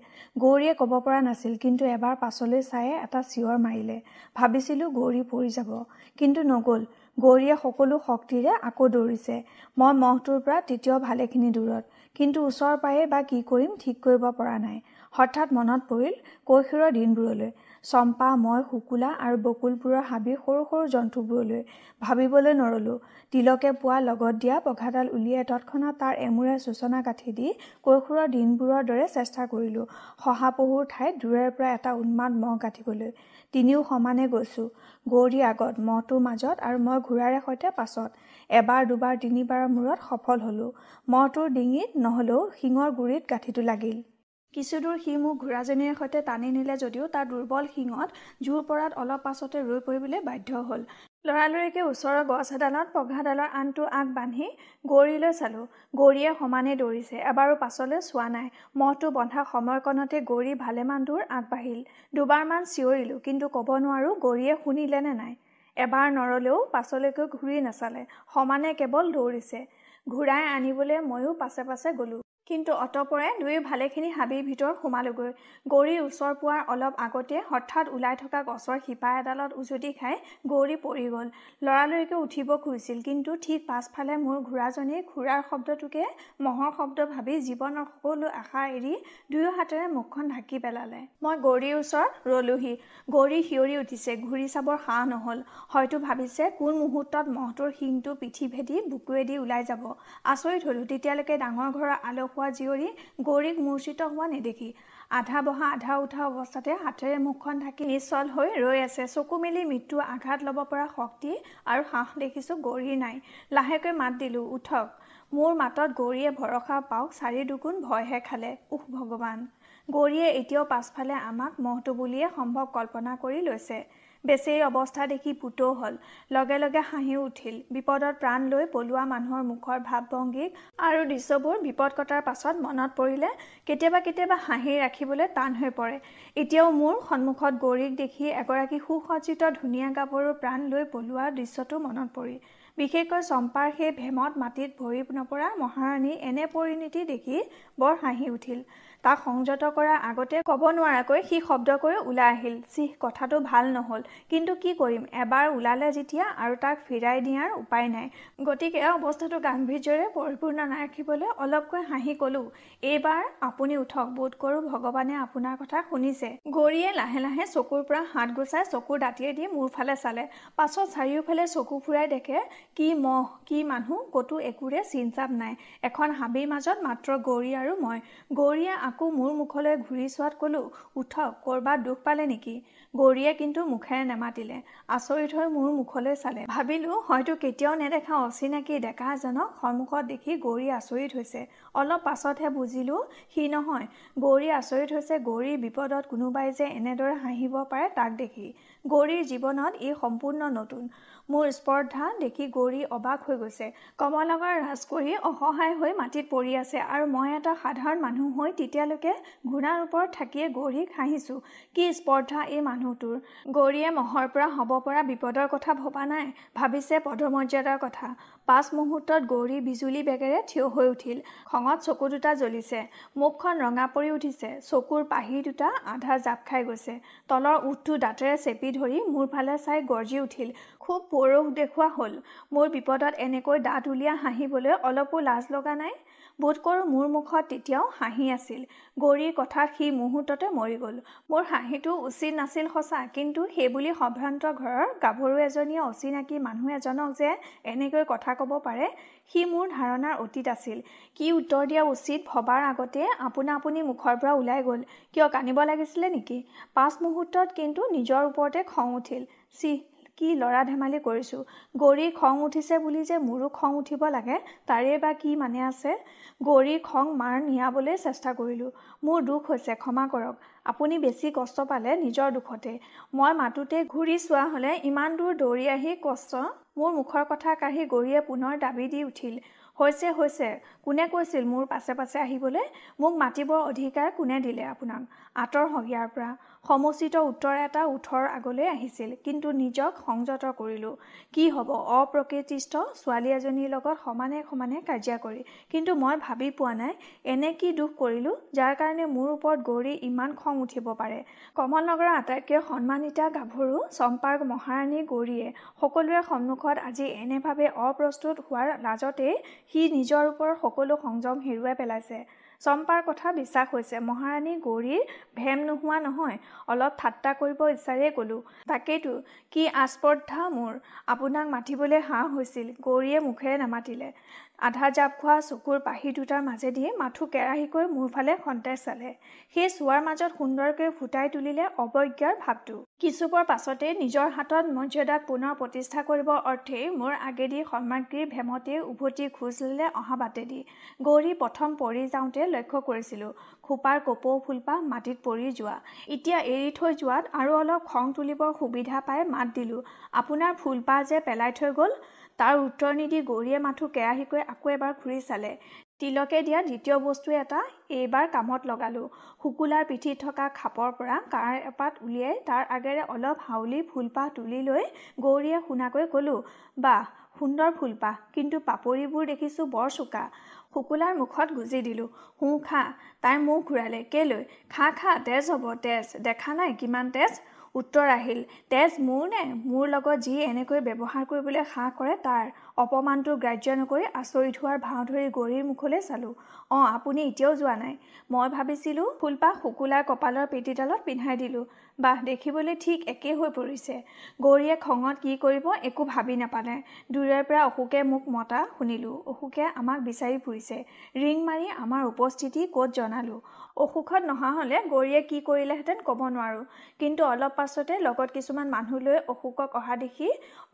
গৌৰীয়ে ক'ব পৰা নাছিল কিন্তু এবাৰ পাছলৈ চায়ে এটা চিঞৰ মাৰিলে ভাবিছিলোঁ গৌৰী পৰি যাব কিন্তু নগ'ল গৌৰীয়ে সকলো শক্তিৰে আকৌ দৌৰিছে মই মহটোৰ পৰা তেতিয়াও ভালেখিনি দূৰত কিন্তু ওচৰ পায়েই বা কি কৰিম ঠিক কৰিব পৰা নাই হঠাৎ মনত পৰিল কৈশোৰৰ দিনবোৰলৈ চম্পা মই শুকুলা আৰু বকুলবোৰৰ হাবি সৰু সৰু জন্তুবোৰলৈ ভাবিবলৈ নৰলোঁ তিলকে পোৱা লগত দিয়া পঘাডাল উলিয়াই তৎক্ষণাত তাৰ এমূৰে সূচনা গাঁঠি দি কৈশোৰৰ দিনবোৰৰ দৰে চেষ্টা কৰিলোঁ শহাপহুৰ ঠাইত দূৰৰে পৰা এটা উন্মাদ মহ গাঁঠিবলৈ তিনিও সমানে গৈছোঁ গৌৰীৰ আগত মহটোৰ মাজত আৰু মই ঘোঁৰাৰে সৈতে পাছত এবাৰ দুবাৰ তিনিবাৰৰ মূৰত সফল হ'লোঁ মহটোৰ ডিঙিত নহ'লেও শিঙৰ গুৰিত গাঁঠিটো লাগিল কিছুদূৰ সি মোক ঘোঁৰাজনীৰ সৈতে টানি নিলে যদিও তাৰ দুৰ্বল শিঙত জোৰ পৰাত অলপ পাছতে ৰৈ পৰিবলৈ বাধ্য হ'ল লৰালৰিকে ওচৰৰ গছ এডালত পঘাডালৰ আনটো আগ বান্ধি গৌৰীলৈ চালোঁ গৌৰীয়ে সমানে দৌৰিছে এবাৰো পাছলৈ চোৱা নাই মহটো বন্ধা সময়কণতে গৌৰী ভালেমান দূৰ আগবাঢ়িল দুবাৰমান চিঞৰিলোঁ কিন্তু ক'ব নোৱাৰোঁ গৌৰীয়ে শুনিলে নে নাই এবাৰ নৰলেও পাছলৈকে ঘূৰি নাচালে সমানে কেৱল দৌৰিছে ঘূৰাই আনিবলৈ ময়ো পাছে পাছে গ'লোঁ কিন্তু অতপৰে দুয়ো ভালেখিনি হাবিৰ ভিতৰত সোমালোগৈ গৌৰী ওচৰ পোৱাৰ অলপ আগতে হঠাৎ ওলাই থকা গছৰ শিপা এডালত উজুতি খাই গৌৰী পৰি গ'ল লৰালৰিকৈ উঠিব খুজিছিল কিন্তু ঠিক পাছফালে মোৰ ঘোঁৰাজনীয়ে ঘোঁৰাৰ শব্দটোকে মহৰ শব্দ ভাবি জীৱনৰ সকলো আশা এৰি দুয়ো হাতেৰে মুখখন ঢাকি পেলালে মই গৌৰীৰ ওচৰত ৰলোহি গৌৰী সিঁয়ৰি উঠিছে ঘূৰি চাবৰ সাহ নহ'ল হয়তো ভাবিছে কোন মুহূৰ্তত মহটোৰ শিংটো পিঠি ভেদি বুকুৱেদি ওলাই যাব আচৰিত হ'লোঁ তেতিয়ালৈকে ডাঙৰ ঘৰৰ আলসুৱা খোৱা জীয়ৰী গৌৰীক মূৰ্চিত হোৱা নেদেখি আধা বহা আধা উঠা অৱস্থাতে হাতেৰে মুখখন ঢাকি নিশ্চল হৈ ৰৈ আছে চকু মেলি মৃত্যু আঘাত ল'ব পৰা শক্তি আৰু সাহ দেখিছোঁ গৌৰীৰ নাই লাহেকৈ মাত দিলোঁ উঠক মোৰ মাতত গৌৰীয়ে ভৰসা পাওক চাৰি দুগুণ ভয়হে খালে উহ ভগৱান গৌৰীয়ে এতিয়াও পাছফালে আমাক মহটো বুলিয়ে সম্ভৱ কল্পনা কৰি লৈছে বেছেৰীৰ অৱস্থা দেখি পুতৌ হ'ল লগে লগে হাঁহি উঠিল বিপদত প্ৰাণ লৈ পলোৱা মানুহৰ মুখৰ ভাৱ ভাৱভংগী আৰু দৃশ্যবোৰ বিপদ কটাৰ পাছত মনত পৰিলে কেতিয়াবা কেতিয়াবা হাঁহি ৰাখিবলৈ টান হৈ পৰে এতিয়াও মোৰ সন্মুখত গৌৰীক দেখি এগৰাকী সুসজ্জিত ধুনীয়া গাভৰুৰ প্ৰাণ লৈ পলোৱা দৃশ্যটো মনত পৰিল বিশেষকৈ চম্পাৰ সেই ভেমত মাটিত ভৰি নপৰা মহাৰাণী এনে পৰিণীতি দেখি বৰ হাঁহি উঠিল তাক সংযত কৰাৰ আগতে ক'ব নোৱাৰাকৈ সি শব্দ কৰি ওলাই আহিল চিহ কথাটো ভাল নহ'ল কিন্তু কি কৰিম এবাৰ ওলালে যেতিয়া আৰু তাক ফিৰাই দিয়াৰ উপায় নাই গতিকে অৱস্থাটো গাম্ভীৰ্যৰে পৰিপূৰ্ণ নাৰাখিবলৈ অলপকৈ হাঁহি ক'লোঁ এইবাৰ আপুনি উঠক বোধ কৰোঁ ভগৱানে আপোনাৰ কথা শুনিছে গৌৰীয়ে লাহে লাহে চকুৰ পৰা হাত গুচাই চকুৰ দাঁতিয়ে দি মোৰ ফালে চালে পাছত চাৰিওফালে চকু ফুৰাই দেখে কি মহ কি মানুহ ক'তো একোৰে চিন চাপ নাই এখন হাবিৰ মাজত মাত্ৰ গৌৰী আৰু মই গৌৰীয়ে আকৌ মোৰ মুখলৈ ঘূৰি চোৱাত ক'লোঁ উঠক ক'ৰবাত দুখ পালে নেকি গৌৰীয়ে কিন্তু মুখেৰে নেমাতিলে আচৰিত হৈ মোৰ মুখলৈ চালে ভাবিলোঁ হয়তো কেতিয়াও নেদেখা অচিনাকি ডেকা এজনক সন্মুখত দেখি গৌৰী আচৰিত হৈছে অলপ পাছতহে বুজিলোঁ সি নহয় গৌৰী আচৰিত হৈছে গৌৰীৰ বিপদত কোনোবাই যে এনেদৰে হাঁহিব পাৰে তাক দেখি গৌৰীৰ জীৱনত ই সম্পূৰ্ণ নতুন মোৰ স্পৰ্ধা দেখি গৌৰী অবাক হৈ গৈছে কমলগৰ ৰাজকুঁৱৰী অসহায় হৈ মাটিত পৰি আছে আৰু মই এটা সাধাৰণ মানুহ হৈ তেতিয়ালৈকে ঘোঁৰাৰ ওপৰত থাকিয়ে গৌৰীক হাঁহিছো কি স্পৰ্ধা এই মানুহটোৰ গৌৰীয়ে মহৰ পৰা হ'ব পৰা বিপদৰ কথা ভবা নাই ভাবিছে পদমৰ্যাদাৰ কথা পাঁচ মুহূৰ্তত গৌৰী বিজুলী বেগেৰে থিয় হৈ উঠিল খঙত চকু দুটা জ্বলিছে মুখখন ৰঙা পৰি উঠিছে চকুৰ পাহি দুটা আধা জাপ খাই গৈছে তলৰ উঠটো দাঁতেৰে চেপি ধৰি মোৰ ফালে চাই গৰ্জি উঠিল খুব পৰহ দেখুওৱা হ'ল মোৰ বিপদত এনেকৈ দাঁত উলিয়াই হাঁহিবলৈ অলপো লাজ লগা নাই বোধ কৰোঁ মোৰ মুখত তেতিয়াও হাঁহি আছিল গৌৰীৰ কথা সি মুহূৰ্ততে মৰি গ'ল মোৰ হাঁহিটো উচিত নাছিল সঁচা কিন্তু সেইবুলি সম্ভ্ৰান্ত ঘৰৰ গাভৰু এজনীয়ে অচিনাকি মানুহ এজনক যে এনেকৈ কথা ক'ব পাৰে সি মোৰ ধাৰণাৰ অতীত আছিল কি উত্তৰ দিয়া উচিত ভবাৰ আগতে আপোনা আপুনি মুখৰ পৰা ওলাই গ'ল কিয় কান্দিব লাগিছিলে নেকি পাঁচ মুহূৰ্তত কিন্তু নিজৰ ওপৰতে খং উঠিল চি কি ল'ৰা ধেমালি কৰিছোঁ গৌৰী খং উঠিছে বুলি যে মোৰো খং উঠিব লাগে তাৰে বা কি মানে আছে গৌৰী খং মাৰ নিয়াবলৈ চেষ্টা কৰিলোঁ মোৰ দুখ হৈছে ক্ষমা কৰক আপুনি বেছি কষ্ট পালে নিজৰ দুখতে মই মাতোতে ঘূৰি চোৱা হ'লে ইমান দূৰ দৌৰি আহি কষ্ট মোৰ মুখৰ কথা কাঢ়ি গৌৰীয়ে পুনৰ দাবী দি উঠিল হৈছে হৈছে কোনে কৈছিল মোৰ পাছে পাছে আহিবলৈ মোক মাতিবৰ অধিকাৰ কোনে দিলে আপোনাক আঁতৰ সগীয়াৰ পৰা সমুচিত উত্তৰ এটা ওঠৰ আগলৈ আহিছিল কিন্তু নিজক সংযত কৰিলোঁ কি হ'ব অপ্ৰকৃতিষ্ঠ ছোৱালী এজনীৰ লগত সমানে সমানে কাজিয়া কৰি কিন্তু মই ভাবি পোৱা নাই এনে কি দুখ কৰিলোঁ যাৰ কাৰণে মোৰ ওপৰত গৌৰী ইমান খং উঠিব পাৰে কমল নগৰৰ আটাইতকৈ সন্মানিতা গাভৰু চম্পাৰ মহাৰাণী গৌৰীয়ে সকলোৰে সন্মুখত আজি এনেভাৱে অপ্ৰস্তুত হোৱাৰ লাজতেই সি নিজৰ ওপৰত সকলো সংযম হেৰুৱাই পেলাইছে চম্পাৰ কথা বিশ্বাস হৈছে মহাৰাণী গৌৰীৰ ভেম নোহোৱা নহয় অলপ ঠাট্টা কৰিব ইচ্ছাৰেই ক'লো তাকেইতো কি আস্পৰ্ধা মোৰ আপোনাক মাতিবলৈ হাঁহ হৈছিল গৌৰীয়ে মুখেৰে নামাতিলে আধা জাপ খোৱা চকুৰ পাহি দুটাৰ মাজেদিয়ে মাথো কেৰাহীকৈ মোৰ ফালে খন্তাই চালে সেই চোৱাৰ মাজত সুন্দৰকৈ ফুটাই তুলিলে অৱজ্ঞাৰ ভাৱটো কিছুপৰ পাছতেই নিজৰ হাতত মৰ্যাদাক পুনৰ প্ৰতিষ্ঠা কৰিবৰ অৰ্থেই মোৰ আগেদি সমাগ্ৰীৰ ভেমতেই উভতি খোজ ললে অহা বাটেদি গৌৰী প্ৰথম পৰি যাওঁতে লক্ষ্য কৰিছিলোঁ খোপাৰ কপৌ ফুলপাহ মাটিত পৰি যোৱা এতিয়া এৰি থৈ যোৱাত আৰু অলপ খং তুলিবৰ সুবিধা পাই মাত দিলোঁ আপোনাৰ ফুলপাহ যে পেলাই থৈ গ'ল তাৰ উত্তৰ নিদি গৌৰীয়ে মাথো কেৰাহীকৈ আকৌ এবাৰ ঘূৰি চালে তিলকে দিয়া দ্বিতীয় বস্তু এটা এইবাৰ কামত লগালোঁ শুকুলাৰ পিঠিত থকা খাপৰ পৰা কাঁড় এপাত উলিয়াই তাৰ আগেৰে অলপ হাউলি ফুলপাহ তুলি লৈ গৌৰীয়ে শুনাকৈ ক'লোঁ বাহ সুন্দৰ ফুলপাহ কিন্তু পাপৰিবোৰ দেখিছোঁ বৰ চোকা শুকুলাৰ মুখত গুজি দিলোঁ হোঁ খা তাই মুখ ঘূৰালে কেলৈ খা খা তেজ হ'ব তেজ দেখা নাই কিমান তেজ উত্তৰ আহিল তেজ মোৰ নে মোৰ লগত যি এনেকৈ ব্যৱহাৰ কৰিবলৈ হাঁহ কৰে তাৰ অপমানটো গ্ৰাহ্য নকৰি আচৰিত হোৱাৰ ভাও ধৰি গৰিৰ মুখলৈ চালোঁ অঁ আপুনি এতিয়াও যোৱা নাই মই ভাবিছিলোঁ ফুলপাহ শুকুলাৰ কপালৰ পেটিডালত পিন্ধাই দিলোঁ বাহ দেখিবলৈ ঠিক একেই হৈ পৰিছে গৌৰীয়ে খঙত কি কৰিব একো ভাবি নাপালে দূৰৰ পৰা অশোকে মোক মতা শুনিলোঁ অশোকে আমাক বিচাৰি ফুৰিছে ৰিং মাৰি আমাৰ উপস্থিতি ক'ত জনালোঁ অসুখত নহা হ'লে গৌৰীয়ে কি কৰিলেহেঁতেন ক'ব নোৱাৰোঁ কিন্তু অলপ পাছতে লগত কিছুমান মানুহ লৈ অশোকক অহা দেখি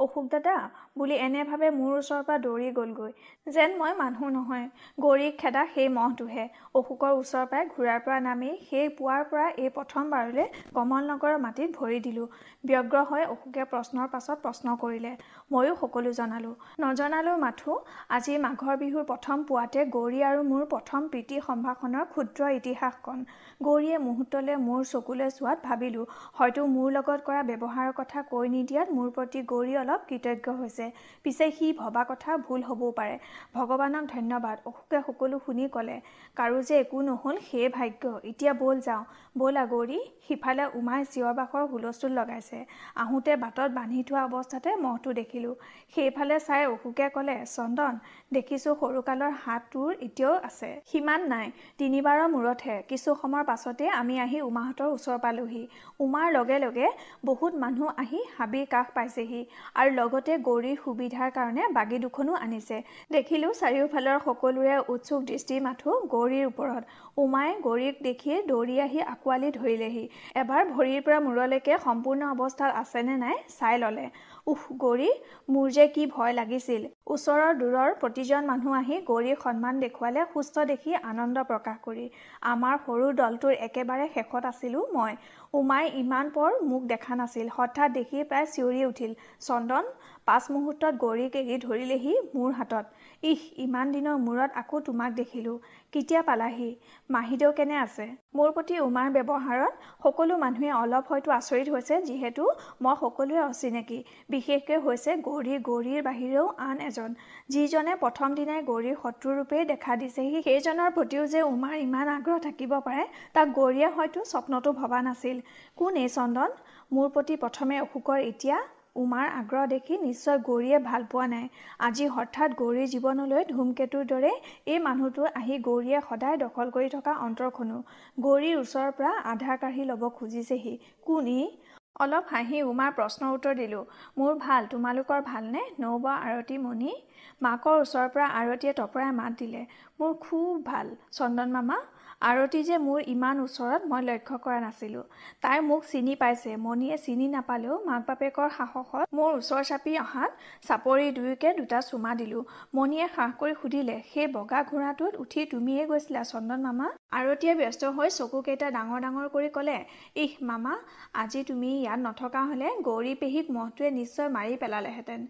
অশোক দাদা বুলি এনেভাৱে মোৰ ওচৰৰ পৰা দৌৰি গ'লগৈ যেন মই মানুহ নহয় গৌৰীক খেদা সেই মহটোহে অশোকৰ ওচৰৰ পৰাই ঘূৰাৰ পৰা নামি সেই পুৱাৰ পৰা এই প্ৰথমবাৰলৈ কমল মহানগৰৰ মাটিত ভৰি দিলো ব্যগ্ৰ হৈ অশোকে প্ৰশ্নৰ পাছত প্ৰশ্ন কৰিলে ময়ো সকলো জনালোঁ নজনালোঁ মাথো আজি মাঘৰ বিহুৰ প্ৰথম পুৱাতে গৌৰী আৰু মোৰ প্ৰথম প্ৰীতি সম্ভাষণৰ ক্ষুদ্ৰ ইতিহাসখন গৌৰীয়ে মুহূৰ্তলৈ মোৰ চকুলৈ চোৱাত ভাবিলোঁ হয়তো মোৰ লগত কৰা ব্যৱহাৰৰ কথা কৈ নিদিয়াত মোৰ প্ৰতি গৌৰী অলপ কৃতজ্ঞ হৈছে পিছে সি ভবা কথা ভুল হ'বও পাৰে ভগৱানক ধন্যবাদ অশোকে সকলো শুনি ক'লে কাৰো যে একো নহ'ল সেয়ে ভাগ্য এতিয়া ব'ল যাওঁ ব'লা গৌৰী সিফালে উমাই চিঞৰ বাখৰ হুলস্থুল লগাইছে আহোঁতে বাটত বান্ধি থোৱা অৱস্থাতে মহটো দেখি দেখিলোঁ সেইফালে চাই অশোকে ক'লে চন্দন দেখিছোঁ সৰুকালৰ হাতটোৰ এতিয়াও আছে সিমান নাই তিনিবাৰৰ মূৰতহে কিছু সময়ৰ পাছতে আমি আহি উমাহঁতৰ ওচৰ পালোহি উমাৰ লগে লগে বহুত মানুহ আহি হাবিৰ কাষ পাইছেহি আৰু লগতে গৌৰীৰ সুবিধাৰ কাৰণে বাগি দুখনো আনিছে দেখিলোঁ চাৰিওফালৰ সকলোৰে উৎসুক দৃষ্টি মাথো গৌৰীৰ ওপৰত উমাই গৌৰীক দেখি দৌৰি আহি আঁকোৱালি ধৰিলেহি এবাৰ ভৰিৰ পৰা মূৰলৈকে সম্পূৰ্ণ অৱস্থাত আছেনে নাই চাই ল'লে উহ গৌৰী মোৰ যে কি ভয় লাগিছিল ওচৰৰ দূৰৰ প্ৰতিজন মানুহ আহি গৌৰীৰ সন্মান দেখুৱালে সুস্থ দেখি আনন্দ প্ৰকাশ কৰি আমাৰ সৰু দলটোৰ একেবাৰে শেষত আছিলোঁ মই উমাই ইমান পৰ মোক দেখা নাছিল হঠাৎ দেখি প্ৰায় চিঞৰি উঠিল চন্দন পাঁচ মুহূৰ্তত গৌৰীক এৰি ধৰিলেহি মোৰ হাতত ইহ ইমান দিনৰ মূৰত আকৌ তোমাক দেখিলোঁ কেতিয়া পালাহি মাহীদেউ কেনে আছে মোৰ প্ৰতি উমাৰ ব্যৱহাৰত সকলো মানুহে অলপ হয়তো আচৰিত হৈছে যিহেতু মই সকলোৱে অচিনাকি বিশেষকৈ হৈছে গৌৰী গৌৰীৰ বাহিৰেও আন এজন যিজনে প্ৰথম দিনাই গৌৰীৰ শত্ৰুৰূপেই দেখা দিছেহি সেইজনৰ প্ৰতিও যে উমাৰ ইমান আগ্ৰহ থাকিব পাৰে তাক গৌৰীয়ে হয়তো স্বপ্নটো ভবা নাছিল আছিল কোন এই চন্দন মোৰ প্ৰতি প্ৰথমে অশোকৰ এতিয়া উমাৰ আগ্ৰহ দেখি নিশ্চয় গৌৰীয়ে ভাল পোৱা নাই আজি হঠাৎ গৌৰীৰ জীৱনলৈ ধূমকেতুৰ দৰে এই মানুহটো আহি গৌৰীয়ে সদায় দখল কৰি থকা অন্তৰখনো গৌৰীৰ ওচৰৰ পৰা আধাৰ কাঢ়ি ল'ব খুজিছেহি কোন ই অলপ হাঁহি উমাৰ প্ৰশ্নৰ উত্তৰ দিলোঁ মোৰ ভাল তোমালোকৰ ভালনে নৌবা আৰতী মণি মাকৰ ওচৰৰ পৰা আৰতীয়ে টপৰাই মাত দিলে মোৰ খুব ভাল চন্দন মামা আৰতি যে মোৰ ইমান ওচৰত মই লক্ষ্য কৰা নাছিলোঁ তাই মোক চিনি পাইছে মণিয়ে চিনি নাপালেও মাক বাপেকৰ সাহসত মোৰ ওচৰ চাপি অহাত চাপৰি দুয়োকে দুটা চুমা দিলোঁ মণিয়ে সাহ কৰি সুধিলে সেই বগা ঘোঁৰাটোত উঠি তুমিয়ে গৈছিলা চন্দন মামা আৰতীয়ে ব্যস্ত হৈ চকুকেইটা ডাঙৰ ডাঙৰ কৰি ক'লে ইহ মামা আজি তুমি ইয়াত নথকা হ'লে গৌৰী পেহীক মহটোৱে নিশ্চয় মাৰি পেলালেহেঁতেন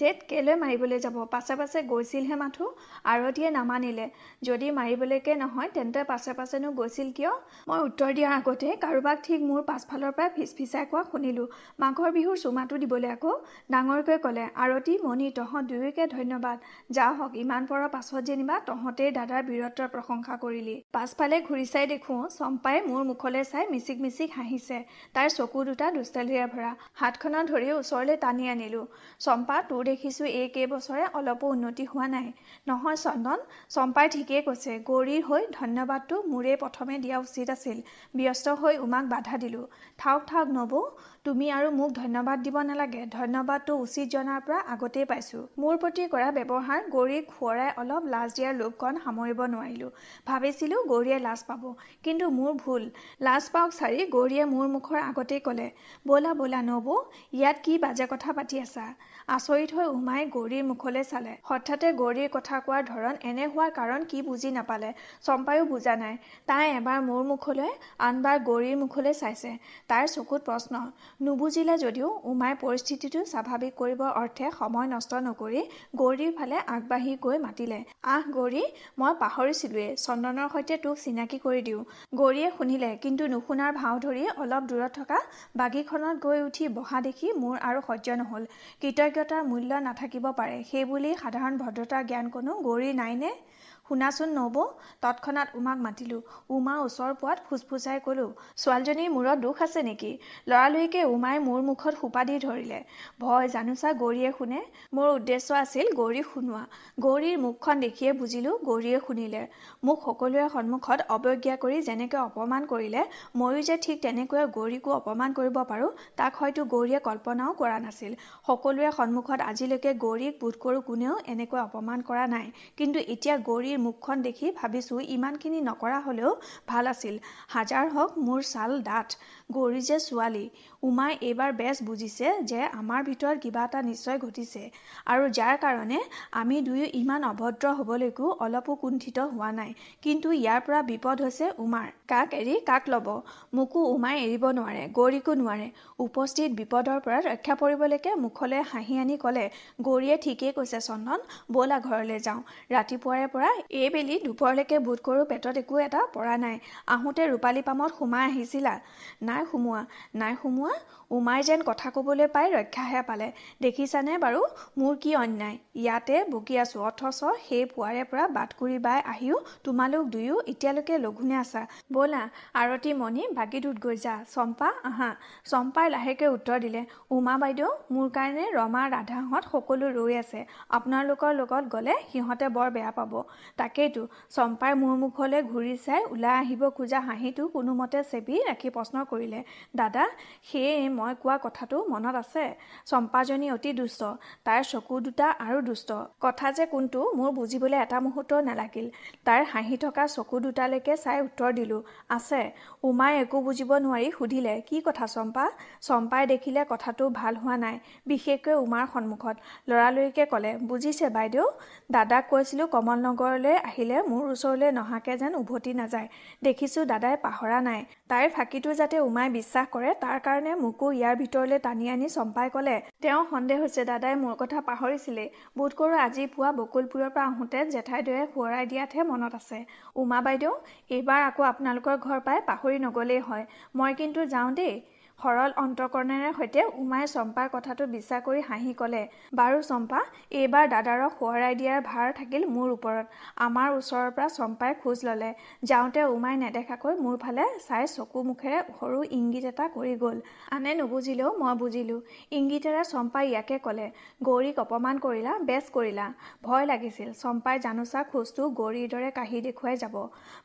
ডেট কেলৈ মাৰিবলৈ যাব পাছে পাছে গৈছিলহে মাথো আৰতীয়ে নামানিলে যদি মাৰিবলৈকে নহয় তেন্তে পাছে পাছে পাছেনো গৈছিল কিয় মই উত্তৰ দিয়াৰ আগতে কাৰোবাক ঠিক মোৰ পাছফালৰ পৰা ফিচফিচাই কোৱা শুনিলোঁ মাঘৰ বিহুৰ চুমাটো দিবলৈ আকৌ ডাঙৰকৈ ক'লে আৰতি মণি তহঁত দুয়োকে ধন্যবাদ যা হওক ইমান পৰৰ পাছত যেনিবা তহঁতেই দাদাৰ বীৰত্বৰ প্ৰশংসা কৰিলি পাছফালে ঘূৰি চাই দেখোঁ চম্পাই মোৰ মুখলৈ চাই মিচিক মিচিক হাঁহিছে তাইৰ চকু দুটা দুষ্টালিৰে ভৰা হাতখনত ধৰি ওচৰলৈ টানি আনিলোঁ চম্পা তোৰ দেখিছোঁ এই কেইবছৰে অলপো উন্নতি হোৱা নাই নহয় চন্দন চম্পাই ঠিকেই কৈছে গৌৰীৰ হৈ ধন্যবাদটো মোৰে প্ৰথমে দিয়া উচিত আছিল ব্যস্ত হৈ উমাক বাধা দিলোঁ থাওক থাওক নবৌ তুমি আৰু মোক ধন্যবাদ দিব নালাগে ধন্যবাদটো উচিত জনাৰ পৰা আগতেই পাইছোঁ মোৰ প্ৰতি কৰা ব্যৱহাৰ গৌৰীক সোঁৱৰাই অলপ লাজ দিয়াৰ লোভকণ সামৰিব নোৱাৰিলোঁ ভাবিছিলোঁ গৌৰীয়ে লাজ পাব কিন্তু মোৰ ভুল লাজ পাওক চাৰি গৌৰীয়ে মোৰ মুখৰ আগতেই ক'লে ব'লা ব'লা নবৌ ইয়াত কি বাজে কথা পাতি আছা আচৰিত হৈ উমাই গৌৰীৰ মুখলৈ চালে হঠাতে গৌৰীৰ কথা কোৱাৰ ধৰণ এনে হোৱাৰ কাৰণ কি বুজি নাপালে চম্পায়ো বুজা নাই তাই এবাৰ মোৰ মুখলৈ আনবাৰ গৌৰীৰ মুখলৈ চাইছে তাইৰ চকুত প্ৰশ্ন নুবুজিলে যদিও উমাই পৰিস্থিতিটো স্বাভাৱিক কৰিবৰ অৰ্থে সময় নষ্ট নকৰি গৌৰীৰ ফালে আগবাঢ়ি গৈ মাতিলে আহ গৌৰী মই পাহৰিছিলোৱেই চন্দনৰ সৈতে তোক চিনাকি কৰি দিওঁ গৌৰীয়ে শুনিলে কিন্তু নুশুনাৰ ভাও ধৰি অলপ দূৰত থকা বাগিখনত গৈ উঠি বহা দেখি মোৰ আৰু সহ্য নহ'ল কৃতজ্ঞ কৃতজ্ঞতাৰ মূল্য নাথাকিব পাৰে সেইবুলি সাধাৰণ ভদ্ৰতাৰ জ্ঞান কোনো গৌৰী নাইনে শুনাচোন নবৌ তৎক্ষণাত উমাক মাতিলোঁ উমা ওচৰ পোৱাত ফুচফুচাই ক'লোঁ ছোৱালীজনীৰ মূৰত দুখ আছে নেকি লৰালৰিকে উমাই মোৰ মুখত সোপা দি ধৰিলে ভয় জানোচা গৌৰীয়ে শুনে মোৰ উদ্দেশ্য আছিল গৌৰীক শুনোৱা গৌৰীৰ মুখখন দেখিয়ে বুজিলোঁ গৌৰীয়ে শুনিলে মোক সকলোৰে সন্মুখত অৱজ্ঞা কৰি যেনেকৈ অপমান কৰিলে ময়ো যে ঠিক তেনেকৈ গৌৰীকো অপমান কৰিব পাৰোঁ তাক হয়তো গৌৰীয়ে কল্পনাও কৰা নাছিল সকলোৰে সন্মুখত আজিলৈকে গৌৰীক বোধ কৰোঁ কোনেও এনেকৈ অপমান কৰা নাই কিন্তু এতিয়া গৌৰী দেৱীৰ মুখখন দেখি ভাবিছোঁ ইমানখিনি নকৰা হ'লেও ভাল আছিল হাজাৰ হওক মোৰ ছাল ডাঠ গৌৰী যে ছোৱালী উমাই এইবাৰ বেছ বুজিছে যে আমাৰ ভিতৰত কিবা এটা নিশ্চয় ঘটিছে আৰু যাৰ কাৰণে আমি দুয়ো ইমান অভদ্ৰ হ'বলৈকো অলপো কুণ্ঠিত হোৱা নাই কিন্তু ইয়াৰ পৰা বিপদ হৈছে উমাৰ কাক এৰি কাক ল'ব মোকো উমাই এৰিব নোৱাৰে গৌৰীকো নোৱাৰে উপস্থিত বিপদৰ পৰা ৰক্ষা পৰিবলৈকে মুখলৈ হাঁহি আনি ক'লে গৌৰীয়ে ঠিকেই কৈছে চন্দন ব'লা ঘৰলৈ যাওঁ ৰাতিপুৱাৰে পৰা এইবেলি দুপৰলৈকে বোধ কৰোঁ পেটত একো এটা পৰা নাই আহোঁতে ৰূপালী পামত সোমাই আহিছিলা নাই সোমোৱা নাই সোমোৱা উমাই যেন কথা ক'বলৈ পাই ৰক্ষাহে পালে দেখিছানে বাৰু মোৰ কি অন্যায় ইয়াতে বকি আছোঁ অথচ সেই পুৱাৰে পৰা বাট কৰি বাই আহিও তোমালোক দুয়ো এতিয়ালৈকে লঘোণে আছা ব'লা আৰতি মণি বাকীটোত গৈ যা চম্পা আহা চম্পাই লাহেকৈ উত্তৰ দিলে উমা বাইদেউ মোৰ কাৰণে ৰমা ৰাধাহঁত সকলো ৰৈ আছে আপোনালোকৰ লগত গ'লে সিহঁতে বৰ বেয়া পাব তাকেইতো চম্পাই মোৰ মুখলৈ ঘূৰি চাই ওলাই আহিব খোজা হাঁহিটো কোনোমতে চেপি ৰাখি প্ৰশ্ন কৰিলে দাদা সেয়ে মই কোৱা কথাটো মনত আছে চম্পাজনী অতি দুষ্ট তাইৰ চকু দুটা আৰু দুষ্ট কথা যে কোনটো মোৰ বুজিবলৈ এটা মুহূৰ্ত নালাগিল তাইৰ হাঁহি থকা চকু দুটালৈকে চাই উত্তৰ দিলোঁ আছে উমাই একো বুজিব নোৱাৰি সুধিলে কি কথা চম্পা চম্পাই দেখিলে কথাটো ভাল হোৱা নাই বিশেষকৈ উমাৰ সন্মুখত ল'ৰালৰিকে ক'লে বুজিছে বাইদেউ দাদাক কৈছিলোঁ কমল নগৰলৈ আহিলে মোৰ ওচৰলৈ নহাকে যেন উভতি নাযায় দেখিছোঁ দাদাই পাহৰা নাই তাইৰ ফাঁকিটো যাতে উমাই বিশ্বাস কৰে তাৰ কাৰণে মোকো বুকু ইয়াৰ ভিতৰলৈ টানি আনি চম্পাই ক'লে তেওঁ সন্দেহ হৈছে দাদাই মোৰ কথা পাহৰিছিলেই বোধ কৰোঁ আজি পুৱা বকুলপুৰৰ পৰা আহোঁতে জেঠাইদেৱে সোঁৱৰাই দিয়াতহে মনত আছে উমা বাইদেউ এইবাৰ আকৌ আপোনালোকৰ ঘৰ পাই পাহৰি নগ'লেই হয় মই কিন্তু যাওঁ দেই সৰল অন্তকৰণেৰে সৈতে উমাই চম্পাৰ কথাটো বিশ্বাস কৰি হাঁহি ক'লে বাৰু চম্পা এইবাৰ দাদাৰক সোঁৱৰাই দিয়াৰ ভাৰ থাকিল মোৰ ওপৰত আমাৰ ওচৰৰ পৰা চম্পাই খোজ ল'লে যাওঁতে উমাই নেদেখাকৈ মোৰ ফালে চাই চকু মুখেৰে সৰু ইংগিত এটা কৰি গ'ল আনে নুবুজিলেও মই বুজিলোঁ ইংগিতেৰে চম্পাই ইয়াকে ক'লে গৌৰীক অপমান কৰিলা বেচ কৰিলা ভয় লাগিছিল চম্পাই জানোচা খোজটো গৌৰীৰ দৰে কাঢ়ি দেখুৱাই যাব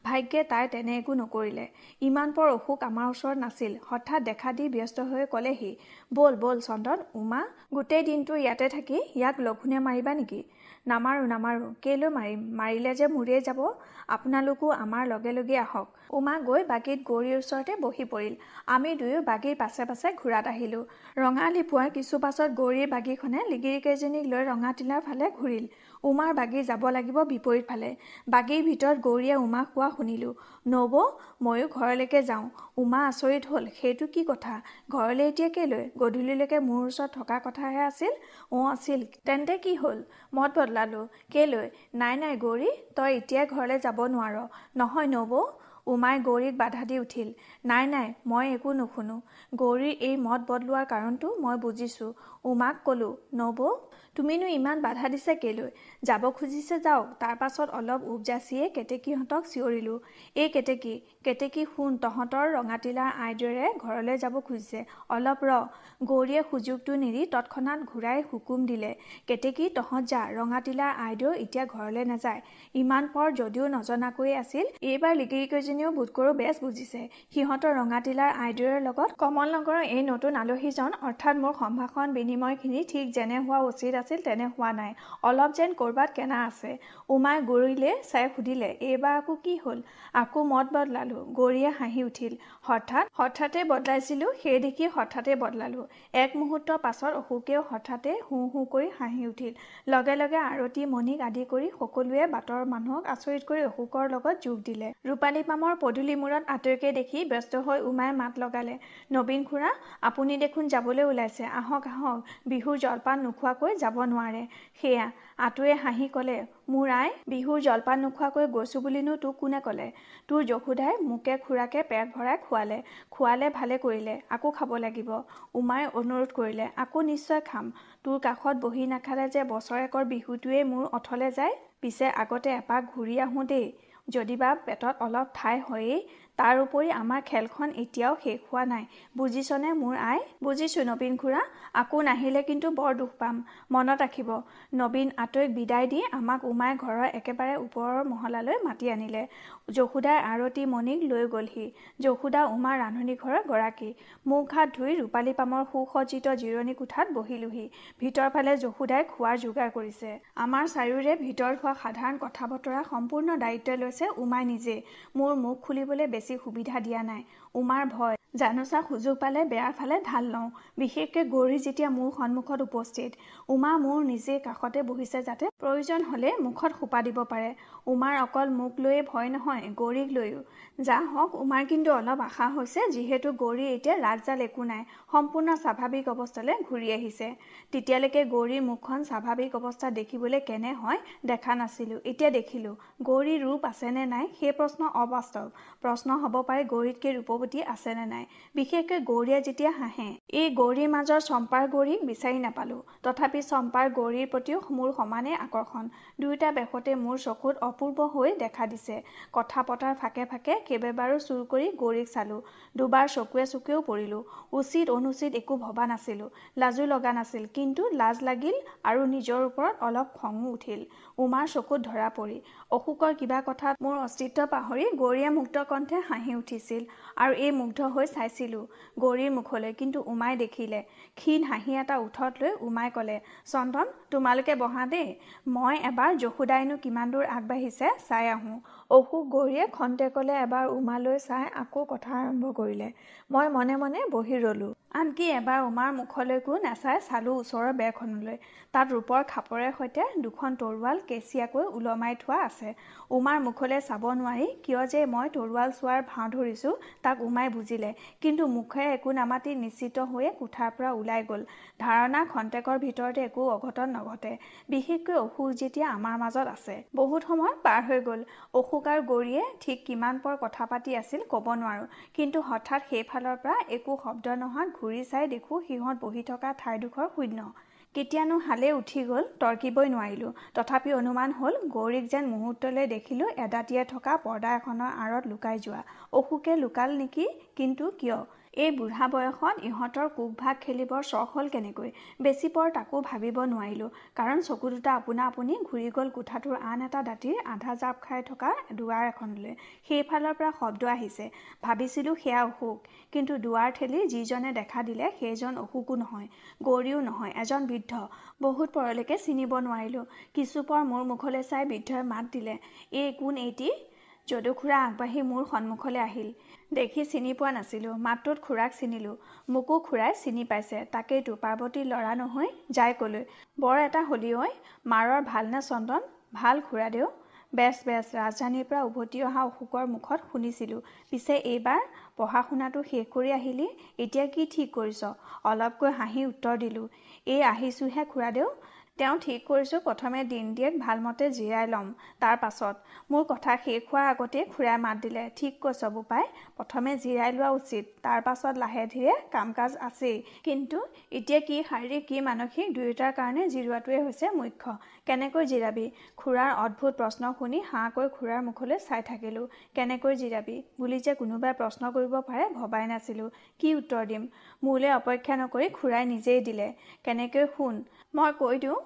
ভাগ্যে তাই তেনে একো নকৰিলে ইমান ইমানপৰ অসুখ আমাৰ ওচৰত নাছিল হঠাৎ দেখা দি ব্যস্ত হৈ ক'লেহি ব'ল ব'ল চন্দন উমা গোটেই দিনটো ইয়াতে থাকি ইয়াক লঘোণে মাৰিবা নেকি নামাৰোঁ নামাৰোঁ কেলৈ মাৰিম মাৰিলে যে মোৰেই যাব আপোনালোকো আমাৰ লগে লগে আহক উমা গৈ বাকীত গৌৰীৰ ওচৰতে বহি পৰিল আমি দুয়ো বাকীৰ পাছে পাছে ঘূৰাত আহিলোঁ ৰঙালী পুৱাৰ কিছু পাছত গৌৰীৰ বাকীখনে লিগিৰিকেইজনীক লৈ ৰঙা ৰঙাটিলাৰ ফালে ঘূৰিল উমাৰ বাগী যাব লাগিব বিপৰীত ফালে বাগীৰ ভিতৰত গৌৰীয়ে উমা কোৱা শুনিলোঁ নব ময়ো ঘৰলৈকে যাওঁ উমা আচৰিত হ'ল সেইটো কি কথা ঘৰলৈ এতিয়া কেলৈ গধূলিলৈকে মোৰ ওচৰত থকা কথাহে আছিল অঁ আছিল তেন্তে কি হ'ল মত বদলালোঁ কেলৈ নাই নাই গৌৰী তই এতিয়াই ঘৰলৈ যাব নোৱাৰ নহয় নব উমাই গৌৰীক বাধা দি উঠিল নাই নাই মই একো নুশুনো গৌৰীৰ এই মত বদলোৱাৰ কাৰণটো মই বুজিছোঁ উমাক ক'লোঁ নবৌ তুমিনো ইমান বাধা দিছে কেলৈ যাব খুজিছে যাওক তাৰপাছত অলপ উব জাচিয়ে কেতেকীহঁতক চিঞৰিলোঁ এই কেতেকী কেতেকী শুন তহঁতৰ ৰঙাটিলাৰ আইদেউৰে ঘৰলৈ যাব খুজিছে অলপ ৰ গৌৰীয়ে সুযোগটো নেৰি তৎক্ষণাত ঘূৰাই হুকুম দিলে কেতেকী তহঁত যা ৰঙাটিলাৰ আইদেউ এতিয়া ঘৰলৈ নাযায় ইমান পৰ যদিও নজনাকৈয়ে আছিল এইবাৰ লিগিৰিকেইজনীও বোধকৰো বেচ বুজিছে সিহঁতৰ ৰঙাটিলাৰ আইদেউৰ লগত কমল নগৰৰ এই নতুন আলহীজন অৰ্থাৎ মোৰ সম্ভাষণ বিনিময়খিনি ঠিক যেনে হোৱা উচিত আছিল আছিল তেনে হোৱা নাই অলপ যেন ক'ৰবাত কেনা আছে উমাই গৰিলে চাই সুধিলে এইবাৰ আকৌ কি হ'ল আকৌ মত বদলালোঁ গৰিয়ে হাঁহি উঠিল হঠাৎ হঠাতে বদলাইছিলোঁ সেই দেখি হঠাতে বদলালোঁ এক মুহূৰ্তৰ পাছত অশোকেও হঠাতে হোঁ হোঁ কৰি হাঁহি উঠিল লগে লগে আৰতি মণিক আদি কৰি সকলোৱে বাটৰ মানুহক আচৰিত কৰি অশোকৰ লগত যোগ দিলে ৰূপালী পামৰ পদূলি মূৰত আঁতৰিকে দেখি ব্যস্ত হৈ উমাই মাত লগালে নবীন খুৰা আপুনি দেখোন যাবলৈ ওলাইছে আহক আহক বিহুৰ জলপান নোখোৱাকৈ যাব নোৱাৰে সেয়া আঁতুৱে হাঁহি ক'লে মোৰ আই বিহুৰ জলপান নোখোৱাকৈ গৈছোঁ বুলিনো তোক কোনে ক'লে তোৰ যশোদাই মোকে খুৰাকে পেট ভৰাই খোৱালে খোৱালে ভালে কৰিলে আকৌ খাব লাগিব উমাই অনুৰোধ কৰিলে আকৌ নিশ্চয় খাম তোৰ কাষত বহি নাখালে যে বছৰেকৰ বিহুটোৱেই মোৰ অথলে যায় পিছে আগতে এপাক ঘূৰি আহোঁ দেই যদি বা পেটত অলপ ঠাই হয়েই তাৰ উপৰি আমাৰ খেলখন এতিয়াও শেষ হোৱা নাই বুজিছনে মোৰ আই বুজিছোঁ নবীন খুৰা আকৌ নাহিলে কিন্তু বৰ দুখ পাম মনত ৰাখিব নবীন আটৈক বিদায় দি আমাক উমাই ঘৰৰ একেবাৰে ওপৰৰ মহলালৈ মাতি আনিলে যশুদাই আৰতি মণিক লৈ গ'লহি যশুদা উমাৰ ৰান্ধনি ঘৰৰ গৰাকী মুখ হাত ধুই ৰূপালী পামৰ সুসজ্জিত জিৰণি কোঠাত বহিলোহি ভিতৰফালে যশুদাই খোৱাৰ যোগাৰ কৰিছে আমাৰ চাৰিওৰে ভিতৰত হোৱা সাধাৰণ কথা বতৰা সম্পূৰ্ণ দায়িত্ব লৈছে উমাই নিজে মোৰ মুখ খুলিবলৈ বেছি সুবিধা দিয়া নাই উমাৰ ভয় জানোচা সুযোগ পালে বেয়াৰ ফালে ঢাল লওঁ বিশেষকৈ গৌৰী যেতিয়া মোৰ সন্মুখত উপস্থিত উমা মোৰ নিজে কাষতে বহিছে যাতে প্ৰয়োজন হ'লে মুখত সোপা দিব পাৰে উমাৰ অকল মোক লৈয়ে ভয় নহয় গৌৰীক লৈয়ো যা হওক উমাৰ কিন্তু অলপ আশা হৈছে যিহেতু গৌৰী এতিয়া ৰাজজাল একো নাই সম্পূৰ্ণ স্বাভাৱিক অৱস্থালৈ ঘূৰি আহিছে তেতিয়ালৈকে গৌৰীৰ মুখখন স্বাভাৱিক অৱস্থা দেখিবলৈ কেনে হয় দেখা নাছিলোঁ এতিয়া দেখিলোঁ গৌৰীৰ ৰূপ আছেনে নাই সেই প্ৰশ্ন অবাস্তৱ প্ৰশ্ন হ'ব পাৰে গৌৰীতকৈ ৰূপৱতী আছেনে নাই নাই বিশেষকৈ গৌৰীয়ে যেতিয়া হাঁহে এই গৌৰীৰ মাজৰ চম্পাৰ গৌৰীক বিচাৰি নাপালো তথাপি চম্পাৰ গৌৰীৰ প্ৰতিও মোৰ সমানে আকৰ্ষণ দুয়োটা বেশতে মোৰ চকুত অপূৰ্ব হৈ দেখা দিছে কথা পতাৰ ফাঁকে ফাঁকে কেইবাবাৰো চুৰ কৰি গৌৰীক চালো দুবাৰ চকুৱে চকুৱেও পৰিলো উচিত অনুচিত একো ভবা নাছিলো লাজো লগা নাছিল কিন্তু লাজ লাগিল আৰু নিজৰ ওপৰত অলপ খঙো উঠিল উমাৰ চকুত ধৰা পৰি অশোকৰ কিবা কথাত মোৰ অস্তিত্ব পাহৰি গৌৰীয়ে মুক্ত কণ্ঠে হাঁহি উঠিছিল আৰু এই মুগ্ধ হৈ চাইছিলোঁ গৌৰীৰ মুখলৈ কিন্তু উমাই দেখিলে ক্ষীণ হাঁহি এটা উঠত লৈ উমাই ক'লে চন্দন তোমালোকে বহা দেই মই এবাৰ যশুদাইনো কিমান দূৰ আগবাঢ়িছে চাই আহোঁ অশোক গৌৰীয়ে খন্তেকলৈ এবাৰ উমালৈ চাই আকৌ কথা আৰম্ভ কৰিলে মই মনে মনে বহি ৰ'লোঁ আনকি এবাৰ উমাৰ মুখলৈকো নাচাই চালোঁ ওচৰৰ বেৰখনলৈ তাত ৰূপৰ খাপৰে সৈতে দুখন তৰোৱাল কেঁচিয়াকৈ ওলমাই থোৱা আছে উমাৰ মুখলৈ চাব নোৱাৰি কিয় যে মই তৰোৱাল চোৱাৰ ভাও ধৰিছোঁ তাক উমাই বুজিলে কিন্তু মুখেৰে একো নামাতি নিশ্চিত হৈয়ে কোঠাৰ পৰা ওলাই গ'ল ধাৰণা খন্তেকৰ ভিতৰতে একো অঘটন নঘটে বিশেষকৈ অসুখ যেতিয়া আমাৰ মাজত আছে বহুত সময় পাৰ হৈ গ'ল অসুখ আৰু গৌৰীয়ে ঠিক কিমান পৰ কথা পাতি আছিল ক'ব নোৱাৰোঁ কিন্তু হঠাৎ সেইফালৰ পৰা একো শব্দ নোহোৱা ঘূৰি চাই দেখোঁ সিহঁত বহি থকা ঠাইডোখৰ শূন্য কেতিয়ানো হালেই উঠি গ'ল তৰ্কিবই নোৱাৰিলোঁ তথাপি অনুমান হ'ল গৌৰীক যেন মুহূৰ্তলৈ দেখিলোঁ এদাঁতিয়ে থকা পৰ্দা এখনৰ আঁৰত লুকাই যোৱা অসুখে লুকাল নেকি কিন্তু কিয় এই বুঢ়া বয়সত ইহঁতৰ কোক ভাগ খেলিবৰ চখ হ'ল কেনেকৈ বেছি পৰ তাকো ভাবিব নোৱাৰিলোঁ কাৰণ চকু দুটা আপোনা আপুনি ঘূৰি গ'ল কোঠাটোৰ আন এটা দাঁতিৰ আধা জাপ খাই থকা দুৱাৰ এখনলৈ সেইফালৰ পৰা শব্দ আহিছে ভাবিছিলোঁ সেয়া অসুখ কিন্তু দুৱাৰ ঠেলি যিজনে দেখা দিলে সেইজন অসুখো নহয় গৌৰীও নহয় এজন বৃদ্ধ বহুত পৰলৈকে চিনিব নোৱাৰিলোঁ কিছুপৰ মোৰ মুখলৈ চাই বৃদ্ধই মাত দিলে এই কোন এইটি যদু খুৰা আগবাঢ়ি মোৰ সন্মুখলৈ আহিল দেখি চিনি পোৱা নাছিলোঁ মাতটোত খুৰাক চিনিলোঁ মোকো খুৰাই চিনি পাইছে তাকেইতো পাৰ্বতী ল'ৰা নহয় যাই ক'লৈ বৰ এটা হলি ঐ মাৰৰ ভালনে চন্দন ভাল খুৰাদেউ বেচ বেচ ৰাজধানীৰ পৰা উভতি অহা অশোকৰ মুখত শুনিছিলোঁ পিছে এইবাৰ পঢ়া শুনাটো শেষ কৰি আহিলি এতিয়া কি ঠিক কৰিছ অলপকৈ হাঁহি উত্তৰ দিলোঁ এই আহিছোঁহে খুৰাদেউ তেওঁ ঠিক কৰিছোঁ প্ৰথমে দিনদিয়েক ভালমতে জিৰাই ল'ম তাৰ পাছত মোৰ কথা শেষ হোৱাৰ আগতেই খুৰাই মাত দিলে ঠিক কৈছ বোপাই প্ৰথমে জিৰাই লোৱা উচিত তাৰ পাছত লাহে ধীৰে কাম কাজ আছেই কিন্তু এতিয়া কি শাৰীৰিক কি মানসিক দুয়োটাৰ কাৰণে জিৰোৱাটোৱেই হৈছে মুখ্য কেনেকৈ জিৰাবি খুৰাৰ অদ্ভুত প্ৰশ্ন শুনি হাঁহকৈ খুৰাৰ মুখলৈ চাই থাকিলোঁ কেনেকৈ জিৰাবি বুলি যে কোনোবাই প্ৰশ্ন কৰিব পাৰে ভবাই নাছিলোঁ কি উত্তৰ দিম মোলৈ অপেক্ষা নকৰি খুৰাই নিজেই দিলে কেনেকৈ শুন মই কৈ দিওঁ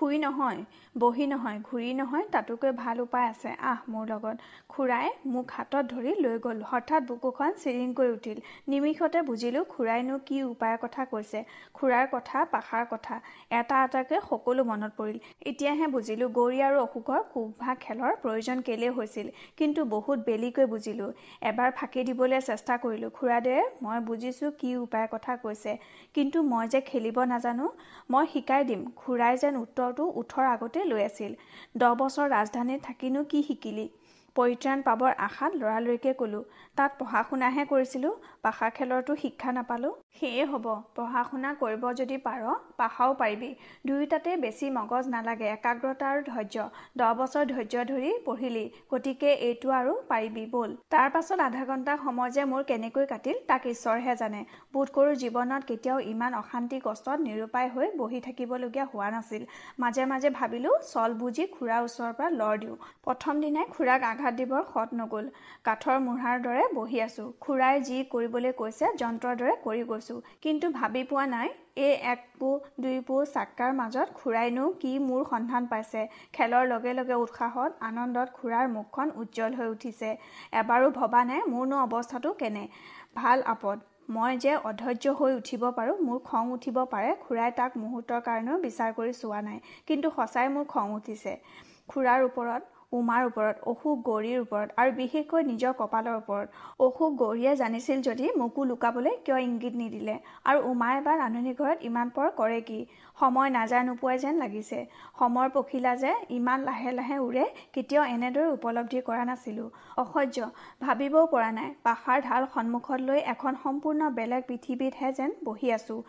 শুই নহয় বহি নহয় ঘূৰি নহয় তাতোকৈ ভাল উপায় আছে আহ মোৰ লগত খুৰাই মোক হাতত ধৰি লৈ গ'ল হঠাৎ বুকুখন চিৰিংকৈ উঠিল নিমিষতে বুজিলোঁ খুৰাইনো কি উপায়ৰ কথা কৈছে খুৰাৰ কথা পাখাৰ কথা এটা এটাকৈ সকলো মনত পৰিল এতিয়াহে বুজিলোঁ গৌৰী আৰু অশোকৰ কোভাগ খেলৰ প্ৰয়োজন কেলেই হৈছিল কিন্তু বহুত বেলিকৈ বুজিলোঁ এবাৰ ফাঁকি দিবলৈ চেষ্টা কৰিলোঁ খুৰাদেৱে মই বুজিছোঁ কি উপায়ৰ কথা কৈছে কিন্তু মই যে খেলিব নাজানো মই শিকাই দিম খুৰাই যেন উত্তৰ পাহাৰটো ওঠৰ আগতে লৈ আছিল দহ বছৰ ৰাজধানীত থাকিনো কি শিকিলি পৰিত্ৰাণ পাবৰ আশাত লৰালৰিকৈ ক'লোঁ তাত পঢ়া শুনাহে কৰিছিলোঁ পাশা খেলৰতো শিক্ষা নাপালোঁ সেয়ে হ'ব পঢ়া শুনা কৰিব যদি পাৰ পাশাও পাৰিবি দুয়োটাতে বেছি মগজ নালাগে একাগ্ৰতা আৰু ধৈৰ্য দহ বছৰ ধৈৰ্য ধৰি পঢ়িলি গতিকে এইটো আৰু পাৰিবি ব'ল তাৰ পাছত আধা ঘণ্টা সময় যে মোৰ কেনেকৈ কাটিল তাক ঈশ্বৰহে জানে বোধ কৰোঁ জীৱনত কেতিয়াও ইমান অশান্তি কষ্টত নিৰূপায় হৈ বহি থাকিবলগীয়া হোৱা নাছিল মাজে মাজে ভাবিলোঁ চল বুজি খুৰাৰ ওচৰৰ পৰা লৰ দিওঁ প্ৰথম দিনাই খুৰাক আগ আঘাত দিবৰ সত নগ'ল কাঠৰ মূঢ়াৰ দৰে বহি আছোঁ খুৰাই যি কৰিবলৈ কৈছে যন্ত্ৰৰ দৰে কৰি গৈছোঁ কিন্তু ভাবি পোৱা নাই এই এক পো দুই পো চাক্কাৰ মাজত খুৰাইনো কি মোৰ সন্ধান পাইছে খেলৰ লগে লগে উৎসাহত আনন্দত খুৰাৰ মুখখন উজ্জ্বল হৈ উঠিছে এবাৰো ভবা নাই মোৰনো অৱস্থাটো কেনে ভাল আপদ মই যে অধৈৰ্য হৈ উঠিব পাৰোঁ মোৰ খং উঠিব পাৰে খুৰাই তাক মুহূৰ্তৰ কাৰণেও বিচাৰ কৰি চোৱা নাই কিন্তু সঁচাই মোৰ খং উঠিছে খুৰাৰ ওপৰত উমাৰ ওপৰত অশোক গৌৰীৰ ওপৰত আৰু বিশেষকৈ নিজৰ কপালৰ ওপৰত অশোক গৌৰীয়ে জানিছিল যদি মোকো লুকাবলৈ কিয় ইংগিত নিদিলে আৰু উমাই বা ৰান্ধনি ঘৰত ইমান পৰ কৰে কি সময় নাযায় নোপোৱাই যেন লাগিছে সময়ৰ পখিলা যে ইমান লাহে লাহে উৰে কেতিয়াও এনেদৰে উপলব্ধি কৰা নাছিলোঁ অসহ্য ভাবিবও পৰা নাই পাহাৰ ঢাল সন্মুখত লৈ এখন সম্পূৰ্ণ বেলেগ পৃথিৱীতহে যেন বহি আছোঁ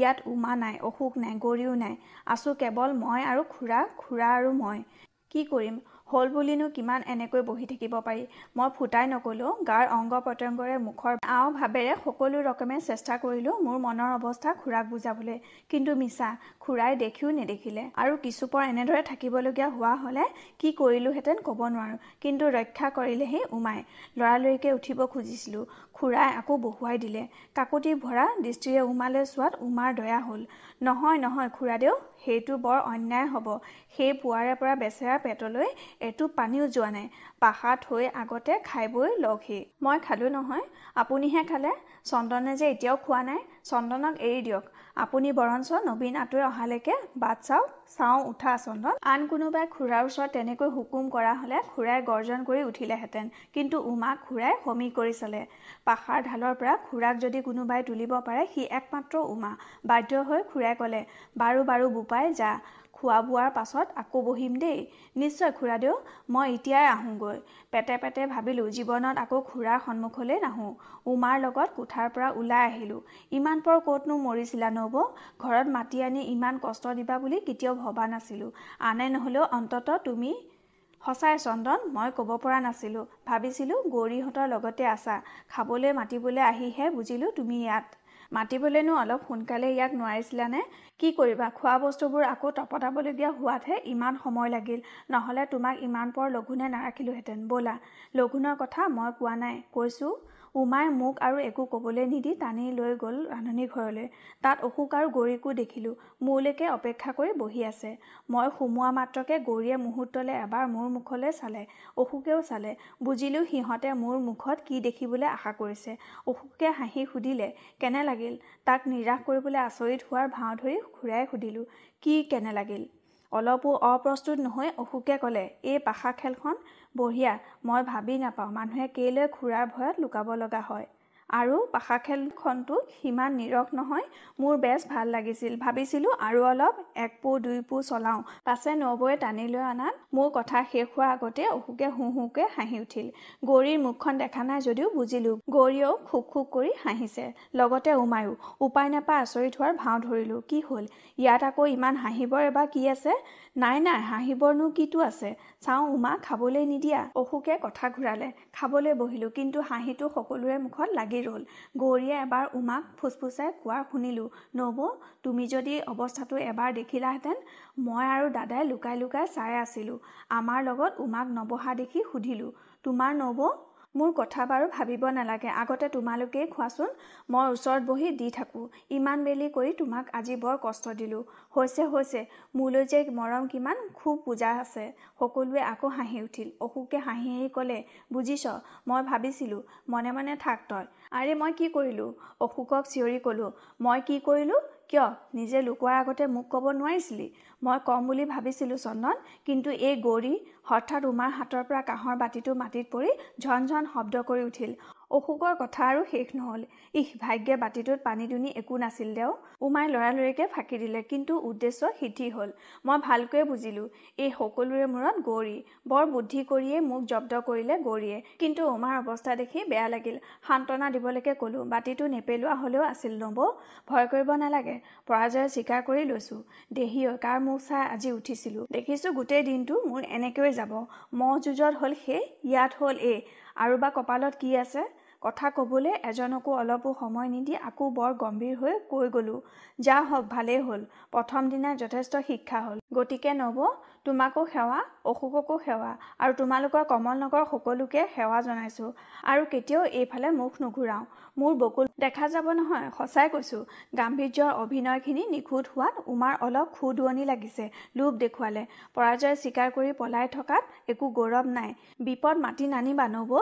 ইয়াত উমা নাই অসুখ নাই গৌৰীও নাই আছোঁ কেৱল মই আৰু খুৰা খুৰা আৰু মই কি কৰিম হ'ল বুলিনো কিমান এনেকৈ বহি থাকিব পাৰি মই ফুটাই নক'লোঁ গাৰ অংগ প্ৰত্যংগৰে মুখৰ আও আওভাৱেৰে সকলো ৰকমে চেষ্টা কৰিলোঁ মোৰ মনৰ অৱস্থা খুৰাক বুজাবলৈ কিন্তু মিছা খুৰাই দেখিও নেদেখিলে আৰু কিছুপৰ এনেদৰে থাকিবলগীয়া হোৱা হ'লে কি কৰিলোঁহেঁতেন ক'ব নোৱাৰোঁ কিন্তু ৰক্ষা কৰিলেহি উমাই লৰালৰিকৈ উঠিব খুজিছিলোঁ খুৰাই আকৌ বহুৱাই দিলে কাকতি ভৰা দৃষ্টিৰে উমালৈ চোৱাত উমাৰ দয়া হ'ল নহয় নহয় খুৰাদেউ সেইটো বৰ অন্যায় হ'ব সেই পুৱাৰে পৰা বেচেৰা পেটলৈ এটো পানীও যোৱা নাই পাহাৰ থৈ আগতে খাই বৈ লগহি মই খালোঁ নহয় আপুনিহে খালে চন্দনে যে এতিয়াও খোৱা নাই চন্দনক এৰি দিয়ক আপুনি বৰঞ্চ নবীন আঁতৰি অহালৈকে বাট চাওক চাওঁ উঠা চন্দন আন কোনোবাই খুৰাৰ ওচৰত তেনেকৈ হুকুম কৰা হ'লে খুৰাই গৰ্জন কৰি উঠিলেহেঁতেন কিন্তু উমাক খুৰাই সমী কৰি চলে পাখাৰ ঢালৰ পৰা খুৰাক যদি কোনোবাই তুলিব পাৰে সি একমাত্ৰ উমা বাধ্য হৈ খুৰাই ক'লে বাৰু বাৰু বোপাই যা খোৱা বোৱাৰ পাছত আকৌ বহিম দেই নিশ্চয় খুৰাদেউ মই এতিয়াই আহোঁগৈ পেটে পেটে ভাবিলোঁ জীৱনত আকৌ খুৰাৰ সন্মুখলৈ নাহোঁ উমাৰ লগত কোঠাৰ পৰা ওলাই আহিলোঁ ইমান পৰ ক'তনো মৰিছিলা নব ঘৰত মাতি আনি ইমান কষ্ট দিবা বুলি কেতিয়াও ভবা নাছিলোঁ আনে নহ'লেও অন্ততঃ তুমি সঁচাই চন্দন মই ক'ব পৰা নাছিলোঁ ভাবিছিলোঁ গৌৰীহঁতৰ লগতে আছা খাবলৈ মাতিবলৈ আহিহে বুজিলোঁ তুমি ইয়াত মাতিবলৈনো অলপ সোনকালে ইয়াক নোৱাৰিছিলানে কি কৰিবা খোৱা বস্তুবোৰ আকৌ তপতাবলগীয়া হোৱাতহে ইমান সময় লাগিল নহ'লে তোমাক ইমান পৰ লঘোণে নাৰাখিলোহেঁতেন ব'লা লঘোণৰ কথা মই কোৱা নাই কৈছোঁ সোমাই মোক আৰু একো ক'বলৈ নিদি টানি লৈ গ'ল ৰান্ধনী ঘৰলৈ তাত অশোক আৰু গৌৰীকো দেখিলোঁ মোলৈকে অপেক্ষা কৰি বহি আছে মই সোমোৱা মাত্ৰকে গৌৰীয়ে মুহূৰ্তলৈ এবাৰ মোৰ মুখলৈ চালে অশোকেও চালে বুজিলোঁ সিহঁতে মোৰ মুখত কি দেখিবলৈ আশা কৰিছে অশোকে হাঁহি সুধিলে কেনে লাগিল তাক নিৰাশ কৰিবলৈ আচৰিত হোৱাৰ ভাও ধৰি ঘূৰাই সুধিলোঁ কি কেনে লাগিল অলপো অপ্ৰস্তুত নহৈ অশোকে ক'লে এই পাশা খেলখন বঢ়িয়া মই ভাবি নাপাওঁ মানুহে কেলৈ খুৰাৰ ভয়ত লুকাব লগা হয় আৰু পাশা খেলখনটো সিমান নিৰখ নহয় মোৰ বেছ ভাল লাগিছিল ভাবিছিলোঁ আৰু অলপ এক পো দুই পো চলাওঁ পাছে নবৌৱে টানি লৈ অনাত মোৰ কথা শেষ হোৱাৰ আগতে অশোকে হু হুকে হাঁহি উঠিল গৌৰীৰ মুখখন দেখা নাই যদিও বুজিলোঁ গৌৰীয়েও খুক খুক কৰি হাঁহিছে লগতে উমায়ো উপায় নাপাই আচৰিত হোৱাৰ ভাও ধৰিলোঁ কি হ'ল ইয়াত আকৌ ইমান হাঁহিবৰ এবাৰ কি আছে নাই নাই হাঁহিবৰনো কিটো আছে চাওঁ উমা খাবলৈ নিদিয়া অশোকে কথা ঘূৰালে খাবলৈ বহিলোঁ কিন্তু হাঁহিটো সকলোৰে মুখত লাগিল লাগি ৰ'ল গৌৰীয়ে এবাৰ উমাক ফুচফুচাই কোৱা শুনিলোঁ নবৌ তুমি যদি অৱস্থাটো এবাৰ দেখিলাহেঁতেন মই আৰু দাদাই লুকাই লুকাই চাই আছিলোঁ আমাৰ লগত উমাক নবহা দেখি সুধিলোঁ তোমাৰ নবৌ মোৰ কথা বাৰু ভাবিব নালাগে আগতে তোমালোকেই খোৱাচোন মই ওচৰত বহি দি থাকোঁ ইমান বেলি কৰি তোমাক আজি বৰ কষ্ট দিলোঁ হৈছে হৈছে মোলৈ যে মৰম কিমান খুব পূজা আছে সকলোৱে আকৌ হাঁহি উঠিল অশোকে হাঁহি হাঁহি ক'লে বুজিছ মই ভাবিছিলোঁ মনে মনে থাক তই আৰে মই কি কৰিলোঁ অশোকক চিঞৰি ক'লোঁ মই কি কৰিলোঁ কিয় নিজে লুকুৱাৰ আগতে মোক ক'ব নোৱাৰিছিলি মই কম বুলি ভাবিছিলোঁ চন্দন কিন্তু এই গৌৰী হঠাৎ উমাৰ হাতৰ পৰা কাঁহৰ বাতিটো মাটিত পৰি ঝন ঝন শব্দ কৰি উঠিল অশোকৰ কথা আৰু শেষ নহ'ল ইহ ভাগ্যে বাতিটোত পানী দুনি একো নাছিল দেও উমাই লৰালৰিকে ফাঁকি দিলে কিন্তু উদ্দেশ্য সিদ্ধি হ'ল মই ভালকৈ বুজিলোঁ এই সকলোৰে মূৰত গৌৰী বৰ বুদ্ধি কৰিয়েই মোক জব্দ কৰিলে গৌৰীয়ে কিন্তু উমাৰ অৱস্থা দেখি বেয়া লাগিল সান্তনা দিবলৈকে ক'লোঁ বাতিটো নেপেলোৱা হ'লেও আছিল নব ভয় কৰিব নালাগে পৰাজয় স্বীকাৰ কৰি লৈছোঁ দেহি কাৰ মুখ চাই আজি উঠিছিলোঁ দেখিছোঁ গোটেই দিনটো মোৰ এনেকৈয়ে যাব মহ যুঁজত হ'ল সেই ইয়াত হ'ল এই আৰু বা কপালত কি আছে কথা ক'বলৈ এজনকো অলপো সময় নিদি আকৌ বৰ গম্ভীৰ হৈ কৈ গ'লোঁ যা হওক ভালেই হ'ল প্ৰথম দিনা যথেষ্ট শিক্ষা হ'ল গতিকে নব তোমাকো সেৱা অশোককো সেৱা আৰু তোমালোকৰ কমলনগৰ সকলোকে সেৱা জনাইছোঁ আৰু কেতিয়াও এইফালে মুখ নুঘূৰাওঁ মোৰ বকুল দেখা যাব নহয় সঁচাই কৈছোঁ গাম্ভীৰ্যৰ অভিনয়খিনি নিখুঁত হোৱাত উমাৰ অলপ খুদুৱনি লাগিছে লোভ দেখুৱালে পৰাজয় স্বীকাৰ কৰি পলাই থকাত একো গৌৰৱ নাই বিপদ মাতি নানিবা নব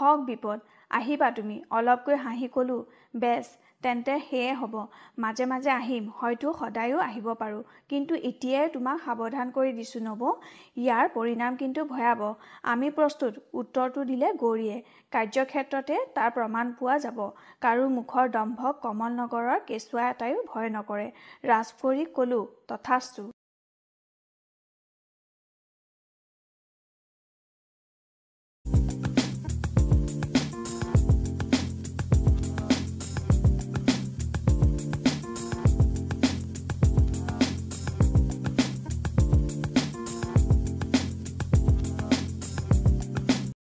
হওক বিপদ আহিবা তুমি অলপকৈ হাঁহি ক'লোঁ বেচ তেন্তে সেয়ে হ'ব মাজে মাজে আহিম হয়তো সদায়ো আহিব পাৰোঁ কিন্তু এতিয়াই তোমাক সাৱধান কৰি দিছোঁ নব ইয়াৰ পৰিণাম কিন্তু ভয়াৱহ আমি প্ৰস্তুত উত্তৰটো দিলে গৌৰীয়ে কাৰ্যক্ষেত্ৰতে তাৰ প্ৰমাণ পোৱা যাব কাৰো মুখৰ দম্ভক কমল নগৰৰ কেঁচুৱা এটাইও ভয় নকৰে ৰাজকুৱৰীক ক'লোঁ তথাস্তু